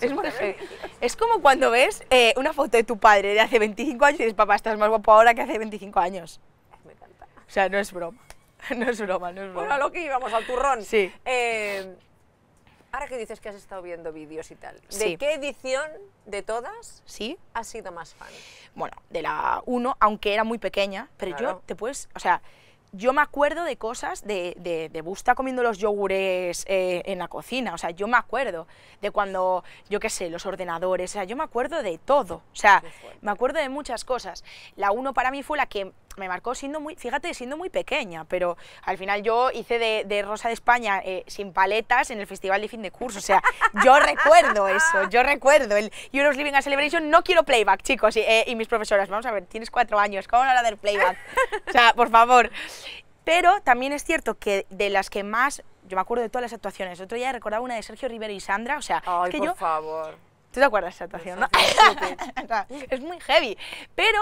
Es, heavy. Es como cuando ves eh, una foto de tu padre de hace 25 años y dices, papá, estás más guapo ahora que hace 25 años. Me encanta. O sea, no es broma. No es broma, no es broma. Bueno, lo que íbamos, al turrón. Sí. Eh, Ahora que dices que has estado viendo vídeos y tal, ¿de qué edición de todas has sido más fan? Bueno, de la 1, aunque era muy pequeña, pero yo te puedes, o sea, yo me acuerdo de cosas de, de, Busta comiendo los yogures eh, en la cocina, o sea, yo me acuerdo de cuando, yo qué sé, los ordenadores, o sea, yo me acuerdo de todo, o sea, me acuerdo de muchas cosas. La 1 para mí fue la que me marcó siendo muy, fíjate, siendo muy pequeña, pero al final yo hice de, Rosa de España eh, sin paletas en el festival de fin de curso, o sea, yo recuerdo eso, yo recuerdo el Euro's Living a Celebration, no quiero playback, chicos, eh, y, mis profesoras, vamos a ver, tienes cuatro años, ¿cómo no del playback? O sea, por favor. Pero también es cierto que de las que más, yo me acuerdo de todas las actuaciones, otro día recordaba una de Sergio Rivero y Sandra, o sea, por favor ¿Tú te acuerdas de esa actuación? ¿no? es muy heavy. Pero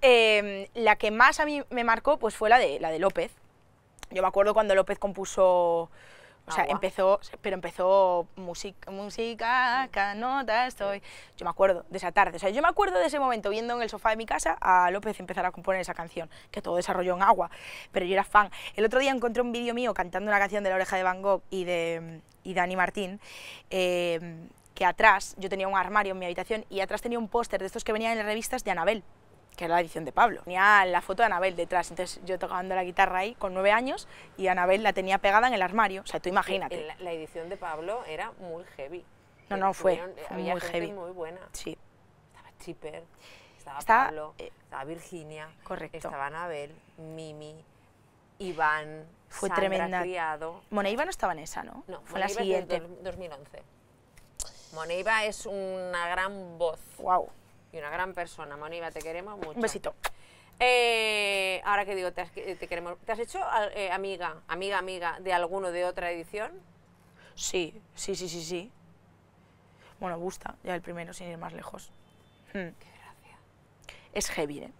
em, la que más a mí me marcó pues fue la de, la de López. Yo me acuerdo cuando López compuso... O sea, empezó, pero empezó música, música, nota estoy. Yo me acuerdo de esa tarde. O sea, yo me acuerdo de ese momento viendo en el sofá de mi casa a López empezar a componer esa canción, que todo desarrolló en agua. Pero yo era fan. El otro día encontré un vídeo mío cantando una canción de La Oreja de Van Gogh y de, y Martín. Em, y atrás, yo tenía un armario en mi habitación y atrás tenía un póster de estos que venían en las revistas de Anabel, que era la edición de Pablo. Tenía la foto de Anabel detrás, entonces yo tocando la guitarra ahí con nueve años y Anabel la tenía pegada en el armario, o sea, tú imagínate. Eh, la, edición de Pablo era muy heavy. No, eh, no, fue, eh, muy heavy. muy buena. Sí. Estaba Chipper, estaba Pablo, estaba Virginia, correcto. estaba Anabel, Mimi, Iván, fue Sandra tremenda. Bueno, Iván no estaba en esa, ¿no? No, fue la siguiente. 2011. Moniva es una gran voz. Wow. Y una gran persona. Moniva, te queremos mucho. Un besito. Eh, ahora que digo, te queremos, ¿te has hecho eh, amiga, amiga, amiga de alguno de otra edición? Sí, sí, sí, sí, sí. Bueno, gusta, ya el primero, sin ir más lejos. Hmm. Qué gracia. Es heavy, ¿eh?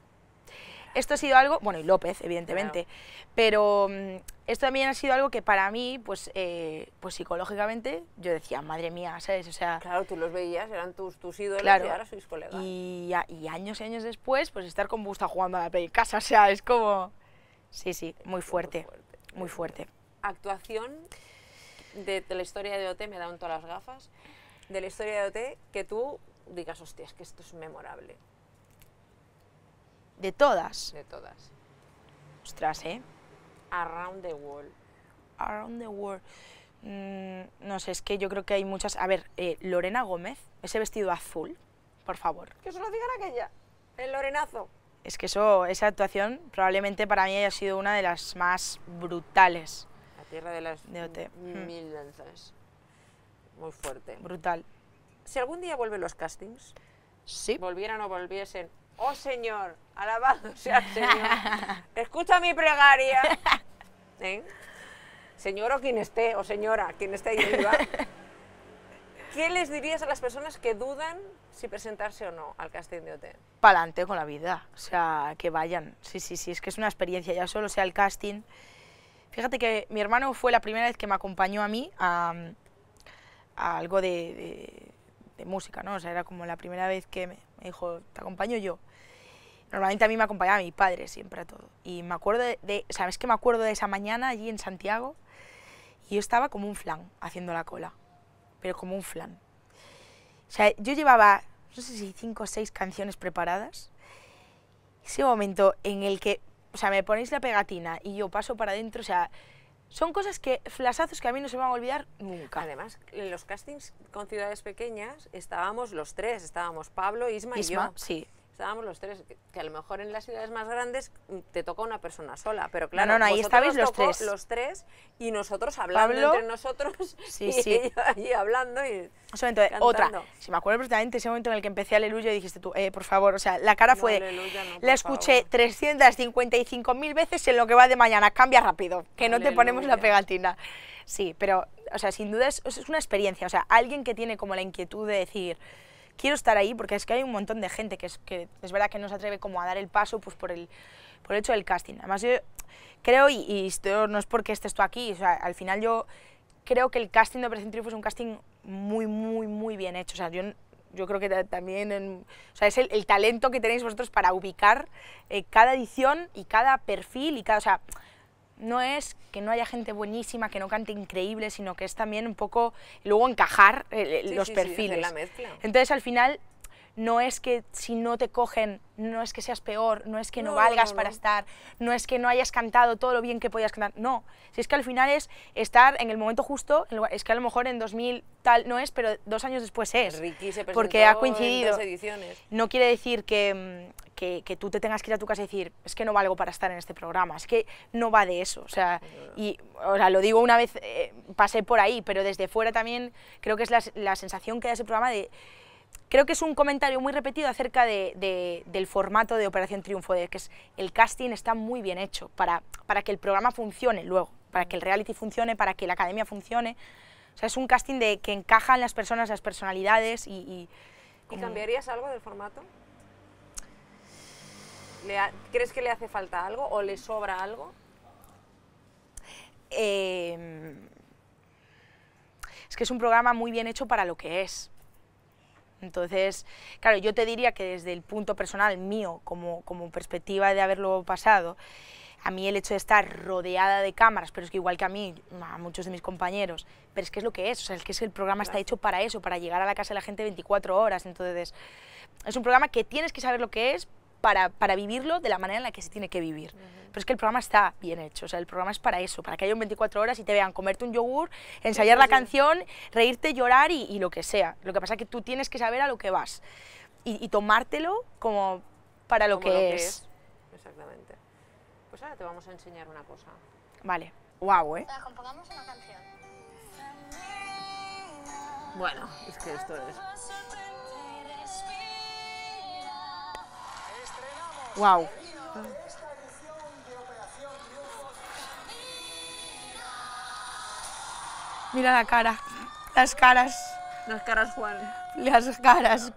esto ha sido algo, bueno, y López, evidentemente, pero mm, esto también ha sido algo que para mí, pues, eh, pues psicológicamente, yo decía, madre mía, ¿sabes? O Claro, tú los veías, eran tus, tus ídolos y ahora sois colegas. Y, años y años después, pues estar con Busta jugando a la play en casa, o sea, es como... Sí, sí, muy fuerte, muy fuerte. Actuación de, la historia de OT, me dan todas las gafas, de la historia de OT, que tú digas, hostias, que esto es memorable. ¿De todas? De todas. Ostras, ¿eh? Around the World. Around the World. Mm, no sé, es que yo creo que hay muchas... A ver, eh, Lorena Gómez, ese vestido azul, por favor. Que se lo digan aquella, el Lorenazo. Es que eso, esa actuación probablemente para mí haya sido una de las más brutales. La tierra de las hmm. mil lanzas Muy fuerte. Brutal. Si algún día vuelven los castings, sí. volvieran o volviesen Oh Señor, alabado sea el Señor. Escucha mi plegaria. ¿Eh? Señor o quien esté, o señora, quien esté ahí arriba. ¿Qué les dirías a las personas que dudan si presentarse o no al casting de OT? Pa'lante con la vida, o sea, que vayan. Sí, sí, sí, es que es una experiencia ya solo, sea, el casting. Fíjate que mi hermano fue la primera vez que me acompañó a mí a, algo de, música, ¿no? O sea, era como la primera vez que me dijo, te acompaño yo. Normalmente a mí me acompañaba mi padre siempre a todo. Y me acuerdo de, ¿sabes que me acuerdo de esa mañana allí en Santiago? Y yo estaba como un flan haciendo la cola, pero como un flan. O sea, yo llevaba, no sé si cinco o seis canciones preparadas. Ese momento en el que, o sea, me ponéis la pegatina y yo paso para adentro, o sea, son cosas que, flasazos que a mí no se van a olvidar nunca. Además, en los castings con ciudades pequeñas estábamos los tres, estábamos Pablo, Isma, Isma y yo. Sí estábamos los tres, que a lo mejor en las ciudades más grandes te toca una persona sola, pero claro, no, ahí los tres. Los tres y nosotros hablando entre nosotros sí, y sí. hablando y entonces, otra, si me acuerdo perfectamente ese momento en el que empecé Aleluya y dijiste tú, eh, por favor, o sea, la cara fue, la escuché 355.000 veces en lo que va de mañana, cambia rápido, que no te ponemos la pegatina. Sí, pero, o sea, sin duda es, es una experiencia, o sea, alguien que tiene como la inquietud de decir quiero estar ahí porque es que hay un montón de gente que es, es verdad que no se atreve como a dar el paso pues por el, por hecho del casting. Además yo creo, y, no es porque estés tú aquí, al final yo creo que el casting de Present Triunfo es un casting muy, muy, muy bien hecho. O sea, yo, creo que también es el, talento que tenéis vosotros para ubicar eh, cada edición y cada perfil y cada no es que no haya gente buenísima, que no cante increíble, sino que es también un poco luego encajar eh, eh, los perfiles. la mezcla. Entonces al final no es que si no te cogen, no es que seas peor, no es que no, valgas para estar, no es que no hayas cantado todo lo bien que podías cantar, no. Si es que al final es estar en el momento justo, es que a lo mejor en 2000 tal no es, pero dos años después es. porque ha coincidido. ediciones. No quiere decir mm, que, tú te tengas que ir a tu casa y decir, es que no valgo para estar en este programa, es que no va de eso. O sea, y, lo digo una vez, eh, pasé por ahí, pero desde fuera también creo que es la sensación que da ese programa de creo que es un comentario muy repetido acerca de, del formato de Operación Triunfo, de que es, el casting está muy bien hecho para, para que el programa funcione luego, para que el reality funcione, para que la academia funcione. O sea, es un casting de que encajan las personas, las personalidades y... ¿Y, cambiarías algo del formato? ¿Crees que le hace falta algo o le sobra algo? Em, es que es un programa muy bien hecho para lo que es. Entonces, claro, yo te diría que desde el punto personal mío, como, como perspectiva de haberlo pasado, a mí el hecho de estar rodeada de cámaras, pero es que igual que a mí, a muchos de mis compañeros, pero es que es lo que es, o sea, es que, es que el programa está hecho para eso, para llegar a la casa de la gente 24 horas, entonces es un programa que tienes que saber lo que es, para, para, vivirlo de la manera en la que se tiene que vivir. Pero es que el programa está bien hecho, o sea, el programa es para eso, para que haya un 24 horas y te vean comerte un yogur, ensayar la canción, reírte, llorar y, lo que sea. Lo que pasa es que tú tienes que saber a lo que vas y, tomártelo como para lo, que, es. Exactamente. Pues ahora te vamos a enseñar una cosa. Vale. Wow, ¿eh? Bueno, es que esto es... Wow. Mira la cara. Las caras. Las caras, Juan. Las caras.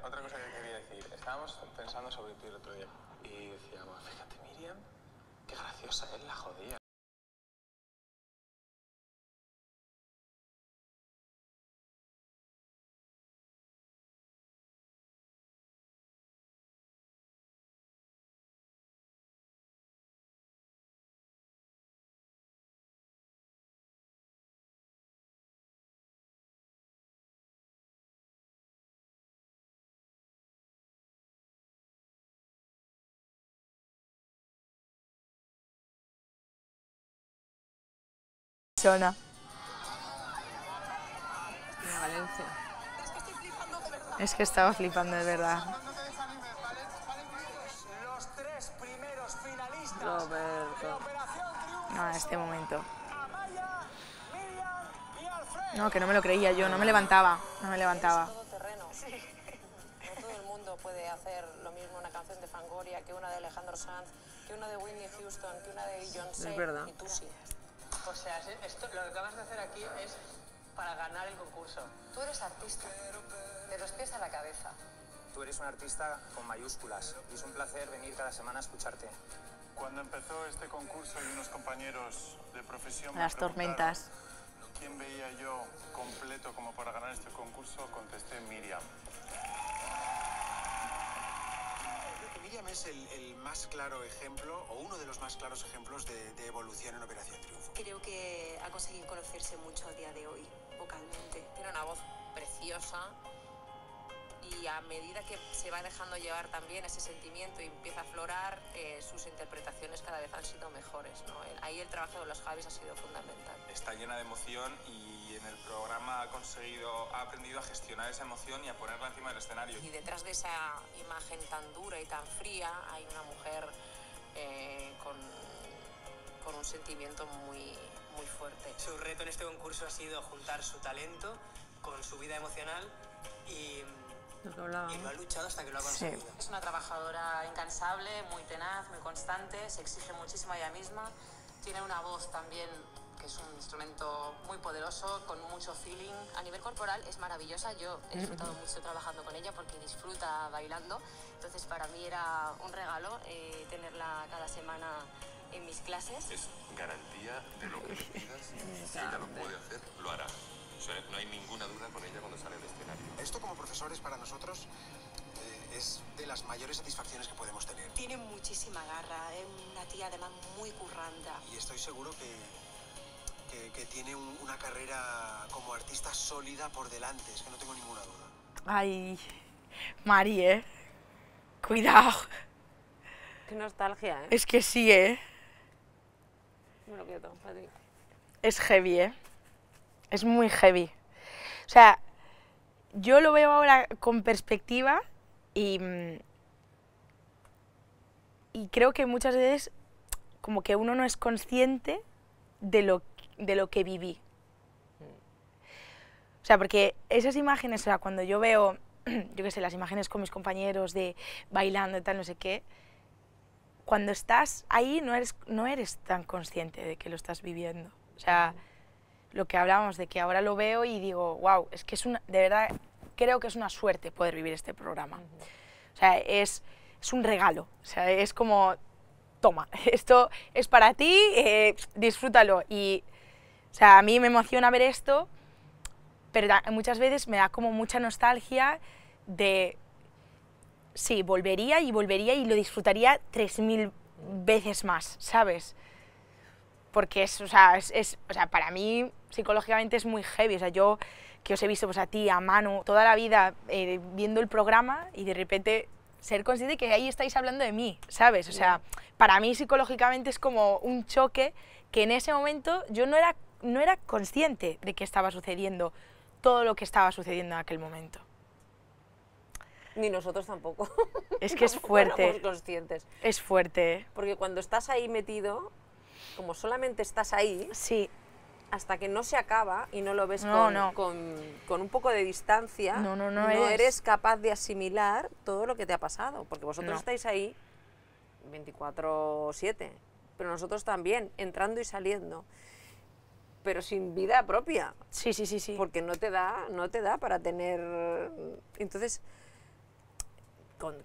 Es que estaba flipando de verdad. Roberto. No, en este momento. No, que no me lo creía yo, no me levantaba, no me levantaba. todo el mundo puede hacer lo mismo una canción de Fangoria que una de Alejandro Sanz, que una de Whitney Houston, que una de Beyoncé. Es verdad. Y tú sí. O sea, lo que acabas de hacer aquí es para ganar el concurso. Tú eres artista, de los pies a la cabeza. Tú eres un artista con mayúsculas y es un placer venir cada semana a escucharte. Cuando empezó este concurso y unos compañeros de profesión... Las me tormentas. ¿Quién veía yo completo como para ganar este concurso? Contesté Miriam. Miriam es el, más claro ejemplo, o uno de los más claros ejemplos de, de evolución en Operación Triunfo. Creo que ha conseguido conocerse mucho a día de hoy, vocalmente. Tiene una voz preciosa, y a medida que se va dejando llevar también ese sentimiento y empieza a aflorar, eh, sus interpretaciones cada vez han sido mejores. ahí el trabajo de los Javis ha sido fundamental. Está llena de emoción y en el programa ha conseguido, ha aprendido a gestionar esa emoción y a ponerla encima del escenario. Y detrás de esa imagen tan dura y tan fría hay una mujer eh, con, con un sentimiento muy, muy fuerte. Su reto en este concurso ha sido juntar su talento con su vida emocional y y lo ha luchado hasta que lo ha conseguido. Es una trabajadora incansable, muy tenaz, muy constante, se exige muchísimo a ella misma. Tiene una voz también que es un instrumento muy poderoso, con mucho feeling. A nivel corporal es maravillosa, yo he disfrutado mucho trabajando con ella porque disfruta bailando, entonces para mí era un regalo eh, tenerla cada semana en mis clases. Es garantía de lo que le pidas, si ella lo puede hacer, lo hará. No hay ninguna duda con ella cuando sale al escenario. Esto como profesores para nosotros eh, es de las mayores satisfacciones que podemos tener. Tiene muchísima garra, es una tía además muy curranta Y estoy seguro que, que, tiene una carrera como artista sólida por delante, es que no tengo ninguna duda. Ay, Mari, ¿eh? Cuidado. Qué nostalgia, ¿eh? Es que sí, ¿eh? lo quiero Es heavy, ¿eh? Es muy heavy. O sea, yo lo veo ahora con perspectiva y, mm, y creo que muchas veces como que uno no es consciente de lo, de lo que viví. O sea, porque esas imágenes, o sea, cuando yo veo, yo qué sé, las imágenes con mis compañeros de bailando y tal, no sé qué, cuando estás ahí no eres, no eres tan consciente de que lo estás viviendo. O sea, lo que hablábamos de que ahora lo veo y digo, wow, es que es una, de verdad creo que es una suerte poder vivir este programa. O sea, es, es un regalo, o sea, es como, toma, esto es para ti, eh, disfrútalo. Y, o sea, a mí me emociona ver esto, pero muchas veces me da como mucha nostalgia de, sí, volvería y volvería y lo disfrutaría 3.000 veces más, ¿sabes? porque es, o sea, para mí psicológicamente es muy heavy, o sea, yo que os he visto pues, a ti, a mano toda la vida eh, viendo el programa y de repente ser consciente que ahí estáis hablando de mí, ¿sabes? O sea, para mí psicológicamente es como un choque que en ese momento yo no era, no era consciente de que estaba sucediendo todo lo que estaba sucediendo en aquel momento. Ni nosotros tampoco. Es que es fuerte. conscientes. Es fuerte. Porque cuando estás ahí metido, como solamente estás ahí, sí. hasta que no se acaba y no lo ves con, un poco de distancia, no, eres. capaz de asimilar todo lo que te ha pasado, porque vosotros estáis ahí 24/7, pero nosotros también, entrando y saliendo pero sin vida propia. Sí, sí, sí, sí. Porque no te da, no te da para tener. Entonces, con,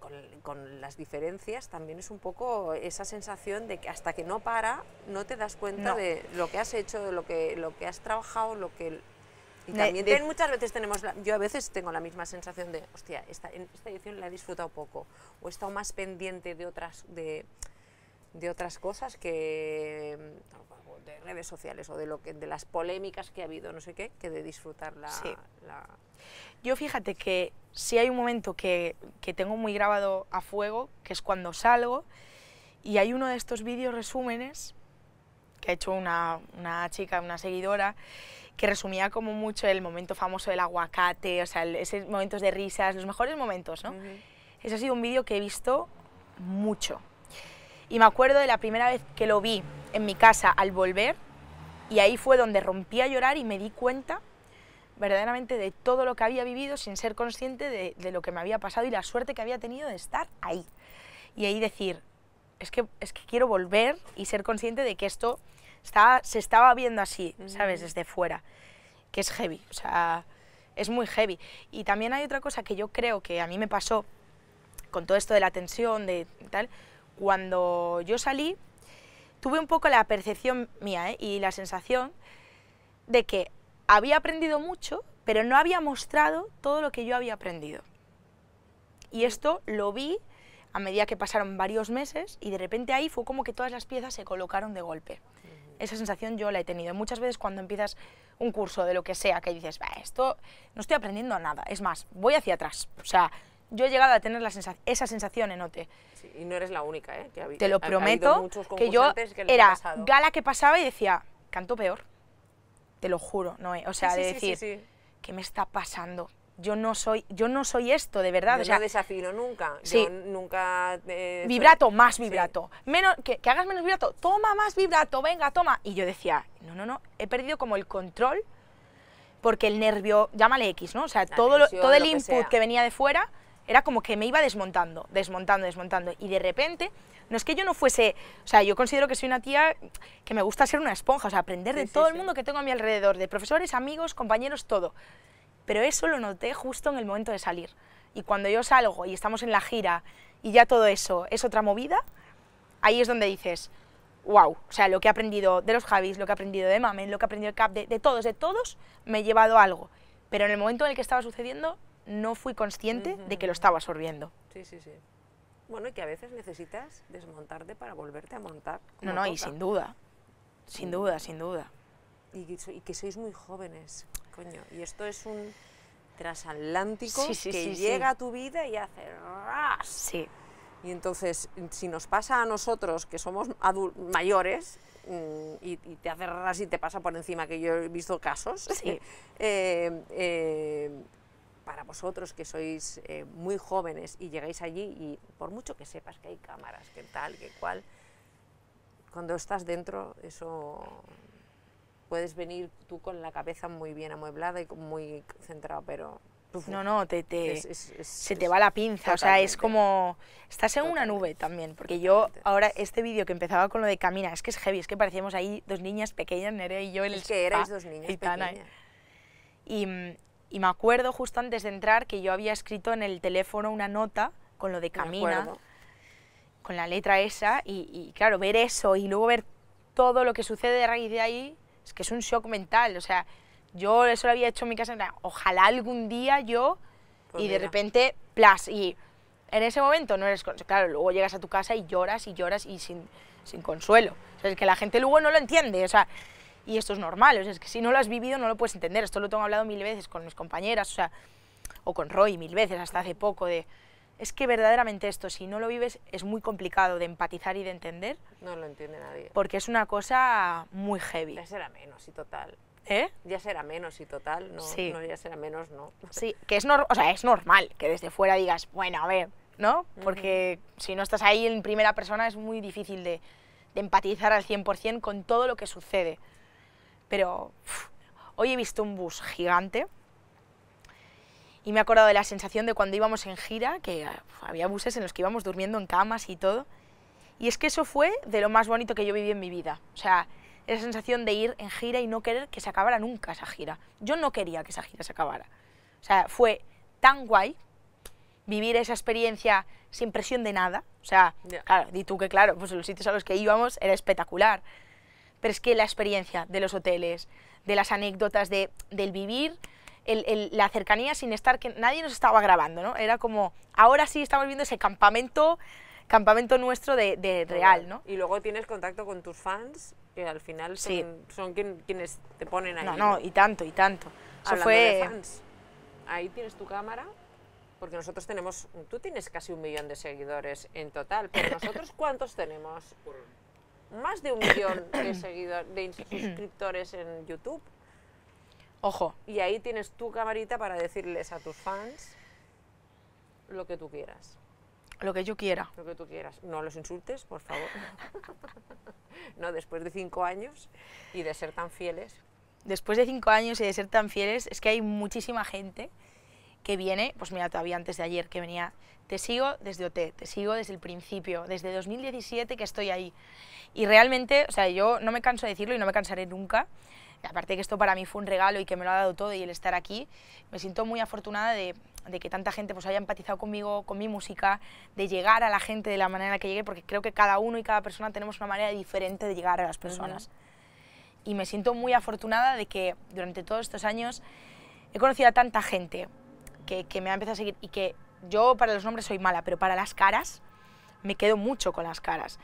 con, las diferencias también es un poco esa sensación de que hasta que no para no te das cuenta de lo que has hecho, de lo que, lo que has trabajado, lo que... también muchas veces tenemos, yo a veces tengo la misma sensación de, hostia, esta, en esta edición la he disfrutado poco, o he estado más pendiente de otras, de, de otras cosas que de redes sociales o de, lo que, de las polémicas que ha habido, no sé qué, que de disfrutar la yo fíjate que si hay un momento que, tengo muy grabado a fuego, que es cuando salgo, y hay uno de estos vídeos resúmenes que ha hecho una, chica, una seguidora, que resumía como mucho el momento famoso del aguacate, o sea, esos momentos de risas, los mejores momentos, ¿no? Ese ha sido un vídeo que he visto mucho. Y me acuerdo de la primera vez que lo vi en mi casa al volver, y ahí fue donde rompí a llorar y me di cuenta verdaderamente de todo lo que había vivido sin ser consciente de, lo que me había pasado y la suerte que había tenido de estar ahí. Y ahí decir, es que, es que quiero volver y ser consciente de que esto se estaba viendo así, ¿sabes? Mm. Desde fuera, que es heavy, o sea, es muy heavy. Y también hay otra cosa que yo creo que a mí me pasó con todo esto de la tensión, de tal, cuando yo salí, tuve un poco la percepción mía ¿eh? y la sensación de que había aprendido mucho, pero no había mostrado todo lo que yo había aprendido. Y esto lo vi a medida que pasaron varios meses y de repente ahí fue como que todas las piezas se colocaron de golpe. Esa sensación yo la he tenido. Muchas veces cuando empiezas un curso de lo que sea, que dices, esto no estoy aprendiendo nada, es más, voy hacia atrás. O sea, yo he llegado a tener la esa sensación en OTE. y no eres la única, ¿eh? Te lo prometo, que yo era gala que pasaba y decía, canto peor te lo juro, no, eh, o sea, de decir, ¿qué me está pasando? Yo no soy, yo no soy esto, de verdad. Yo o no desafino nunca. Yo nunca. Eh, vibrato, más vibrato. Menos, que, hagas menos vibrato. Toma más vibrato, venga, toma. Y yo decía, no, no, no. He perdido como el control porque el nervio, llámale X, ¿no? O sea, todo, todo el input que venía de fuera era como que me iba desmontando, desmontando, desmontando. Y de repente no es que yo no fuese, o sea, yo considero que soy una tía que me gusta ser una esponja, o sea, aprender de todo el mundo que tengo a mi alrededor, de profesores, amigos, compañeros, todo. Pero eso lo noté justo en el momento de salir. Y cuando yo salgo y estamos en la gira y ya todo eso es otra movida, ahí es donde dices, wow, o sea, lo que he aprendido de los Javis, lo que he aprendido de Mamen, lo que he aprendido de Cap, de, todos, de todos, me he llevado algo. Pero en el momento en el que estaba sucediendo, no fui consciente de que lo estaba absorbiendo. Sí, sí, sí. Bueno, y que a veces necesitas desmontarte para volverte a montar. No, no, y sin duda. Sin mm. duda, sin duda. Y, que sois muy jóvenes, coño. Y esto es un transatlántico que llega a tu vida y hace ras. Sí. Y entonces, si nos pasa a nosotros, que somos mayores, mm, y, te hace ras y te pasa por encima, que yo he visto casos, eh, eh, para vosotros que sois eh, muy jóvenes y llegáis allí y por mucho que sepas que hay cámaras, que tal, que cual, cuando estás dentro eso puedes venir tú con la cabeza muy bien amueblada y muy centrada, pero... no, no, te, se te va la pinza, o sea, es como... Estás en una nube también, porque yo ahora este vídeo que empezaba con lo de Camina, es que es heavy, es que parecíamos ahí dos niñas pequeñas, Nerea y yo en el... Es que erais dos niñas pequeñas. Y, mm, y me acuerdo justo antes de entrar que yo había escrito en el teléfono una nota con lo de camina, con la letra esa, y, claro, ver eso y luego ver todo lo que sucede a raíz de ahí, es que es un shock mental, o sea, yo eso lo había hecho en mi casa, ojalá algún día yo, pues y de repente, plas, y en ese momento no eres, claro, luego llegas a tu casa y lloras y lloras y sin, sin consuelo, o sea, es que la gente luego no lo entiende, o sea, y esto es normal, es que si no lo has vivido no lo puedes entender, esto lo tengo hablado mil veces con mis compañeras, o con Roy mil veces, hasta hace poco, de, es que verdaderamente esto, si no lo vives, es muy complicado de empatizar y de entender. No lo entiende nadie. Porque es una cosa muy heavy. Ya será menos y total. ¿Eh? Ya será menos y total, no, ya será menos, no. Sí, que es, o sea, es normal que desde fuera digas, bueno, a ver, ¿no? Porque si no estás ahí en primera persona es muy difícil de, de empatizar al 100% con todo lo que sucede pero hoy he visto un bus gigante y me he acordado de la sensación de cuando íbamos en gira, que había buses en los que íbamos durmiendo en camas y todo. Y es que eso fue de lo más bonito que yo viví en mi vida. O sea, esa sensación de ir en gira y no querer que se acabara nunca esa gira. Yo no quería que esa gira se acabara. O sea, fue tan guay vivir esa experiencia sin presión de nada. O sea, claro, di tú que claro, pues los sitios a los que íbamos era espectacular pero es que la experiencia de los hoteles, de las anécdotas de, del vivir, la cercanía sin estar, que nadie nos estaba grabando, ¿no? Era como, ahora sí estamos viendo ese campamento, campamento nuestro de, real, ¿no? Y luego tienes contacto con tus fans, que al final son, son quienes te ponen ahí. No, no, y tanto, y tanto. de fans, ahí tienes tu cámara, porque nosotros tenemos, tú tienes casi un millón de seguidores en total, pero nosotros ¿cuántos tenemos? más de un millón de, seguidores, de suscriptores en YouTube. Ojo. Y ahí tienes tu camarita para decirles a tus fans lo que tú quieras. Lo que yo quiera. Lo que tú quieras. No los insultes, por favor. no, después de cinco años y de ser tan fieles. Después de cinco años y de ser tan fieles, es que hay muchísima gente que viene, pues mira, todavía antes de ayer que venía, te sigo desde OT, te sigo desde el principio, desde 2017 que estoy ahí. Y realmente, o sea, yo no me canso de decirlo y no me cansaré nunca. Aparte que esto para mí fue un regalo y que me lo ha dado todo y el estar aquí, me siento muy afortunada de, que tanta gente pues haya empatizado conmigo, con mi música, de llegar a la gente de la manera que llegué, porque creo que cada uno y cada persona tenemos una manera diferente de llegar a las personas. Y me siento muy afortunada de que durante todos estos años he conocido a tanta gente, que, me ha empezado a seguir y que yo para los nombres soy mala, pero para las caras me quedo mucho con las caras.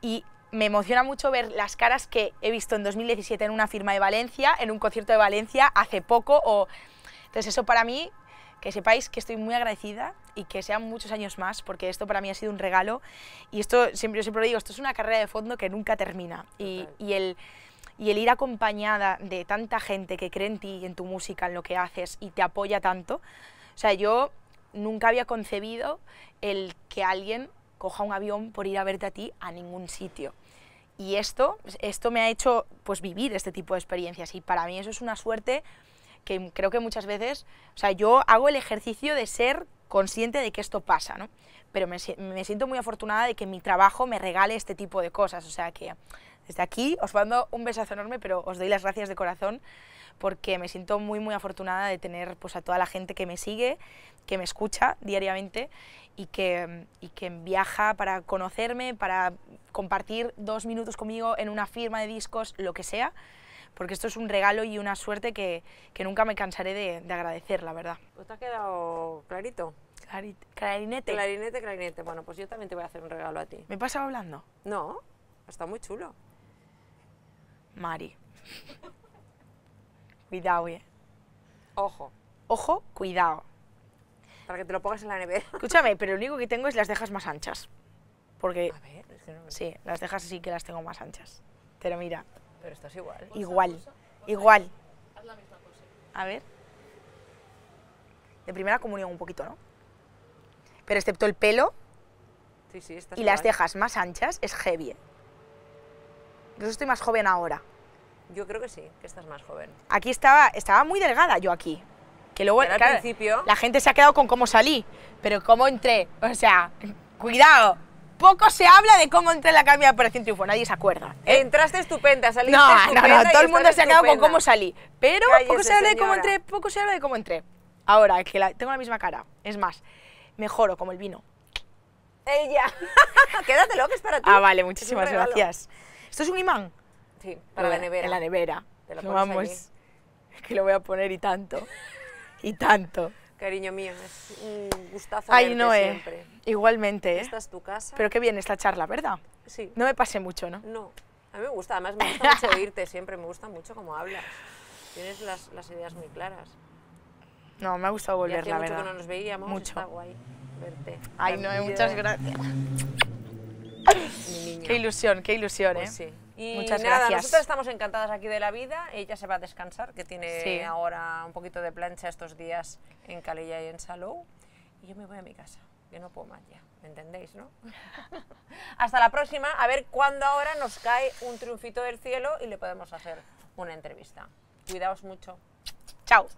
Y me emociona mucho ver las caras que he visto en 2017 en una firma de Valencia, en un concierto de Valencia hace poco. O... Entonces eso para mí, que sepáis que estoy muy agradecida y que sean muchos años más, porque esto para mí ha sido un regalo. Y esto, siempre, siempre lo digo, esto es una carrera de fondo que nunca termina. Y, y el y el ir acompañada de tanta gente que cree en ti y en tu música, en lo que haces y te apoya tanto. O sea, yo nunca había concebido el que alguien coja un avión por ir a verte a ti a ningún sitio. Y esto, esto me ha hecho pues, vivir este tipo de experiencias y para mí eso es una suerte que creo que muchas veces, o sea, yo hago el ejercicio de ser consciente de que esto pasa, Pero me, me siento muy afortunada de que mi trabajo me regale este tipo de cosas, o sea que desde aquí os mando un besazo enorme, pero os doy las gracias de corazón porque me siento muy, muy afortunada de tener pues, a toda la gente que me sigue, que me escucha diariamente y que, que viaja para conocerme, para compartir dos minutos conmigo en una firma de discos, lo que sea, porque esto es un regalo y una suerte que, nunca me cansaré de, agradecer, la verdad. ¿Te ha quedado clarito? clarinete. Clarinete, clarinete. Bueno, pues yo también te voy a hacer un regalo a ti. ¿Me pasado hablando? No, está muy chulo. Mari. Cuidado, eh. Ojo. Ojo, cuidado. Para que te lo pongas en la nevera. Escúchame, pero lo único que tengo es las dejas más anchas. Porque... A ver, es que no Sí, las dejas sí que las tengo más anchas. Pero mira. Pero estás igual. Igual, igual. Haz la misma cosa. A ver. De primera comunión un poquito, ¿no? Pero excepto el pelo sí, sí, y las dejas más anchas, es heavy. Eh. Yo estoy más joven ahora. Yo creo que sí, que estás más joven. Aquí estaba, estaba muy delgada yo aquí. Que luego, al principio... la gente se ha quedado con cómo salí, pero cómo entré. O sea, cuidado. Poco se habla de cómo entré la cambia de Operación Triunfo, nadie se acuerda. ¿eh? Entraste estupenda, saliste no, No, no, todo el mundo se ha quedado con cómo salí. Pero poco se habla de cómo entré, poco se habla de cómo entré. Ahora, que tengo la misma cara. Es más, mejoro como el vino. Ella. Quédatelo, que es para ti. Ah, vale, muchísimas gracias. Esto es un imán. Sí, para la, nevera. En la nevera. Te lo, vamos. Es que lo voy a poner y tanto. y tanto. Cariño mío, es un gustazo Ay, verte Noé, eh. siempre. Igualmente, eh. Esta es tu casa. Pero qué bien esta charla, ¿verdad? Sí. No me pasé mucho, ¿no? No. A mí me gusta, además me gusta mucho oírte siempre, me gusta mucho cómo hablas. Tienes las, ideas muy claras. No, me ha gustado volver, la verdad. mucho que no nos veíamos, mucho. está guay verte. Ay, Noé, eh, muchas gracias. Qué ilusión, qué ilusión, pues ¿eh? Y Muchas nada, gracias. nosotros estamos encantadas aquí de la vida. Ella se va a descansar, que tiene ahora un poquito de plancha estos días en Calella y en Salou. Y yo me voy a mi casa, que no puedo más ya. ¿Me entendéis, no? Hasta la próxima, a ver cuándo ahora nos cae un triunfito del cielo y le podemos hacer una entrevista. Cuidaos mucho. Chao.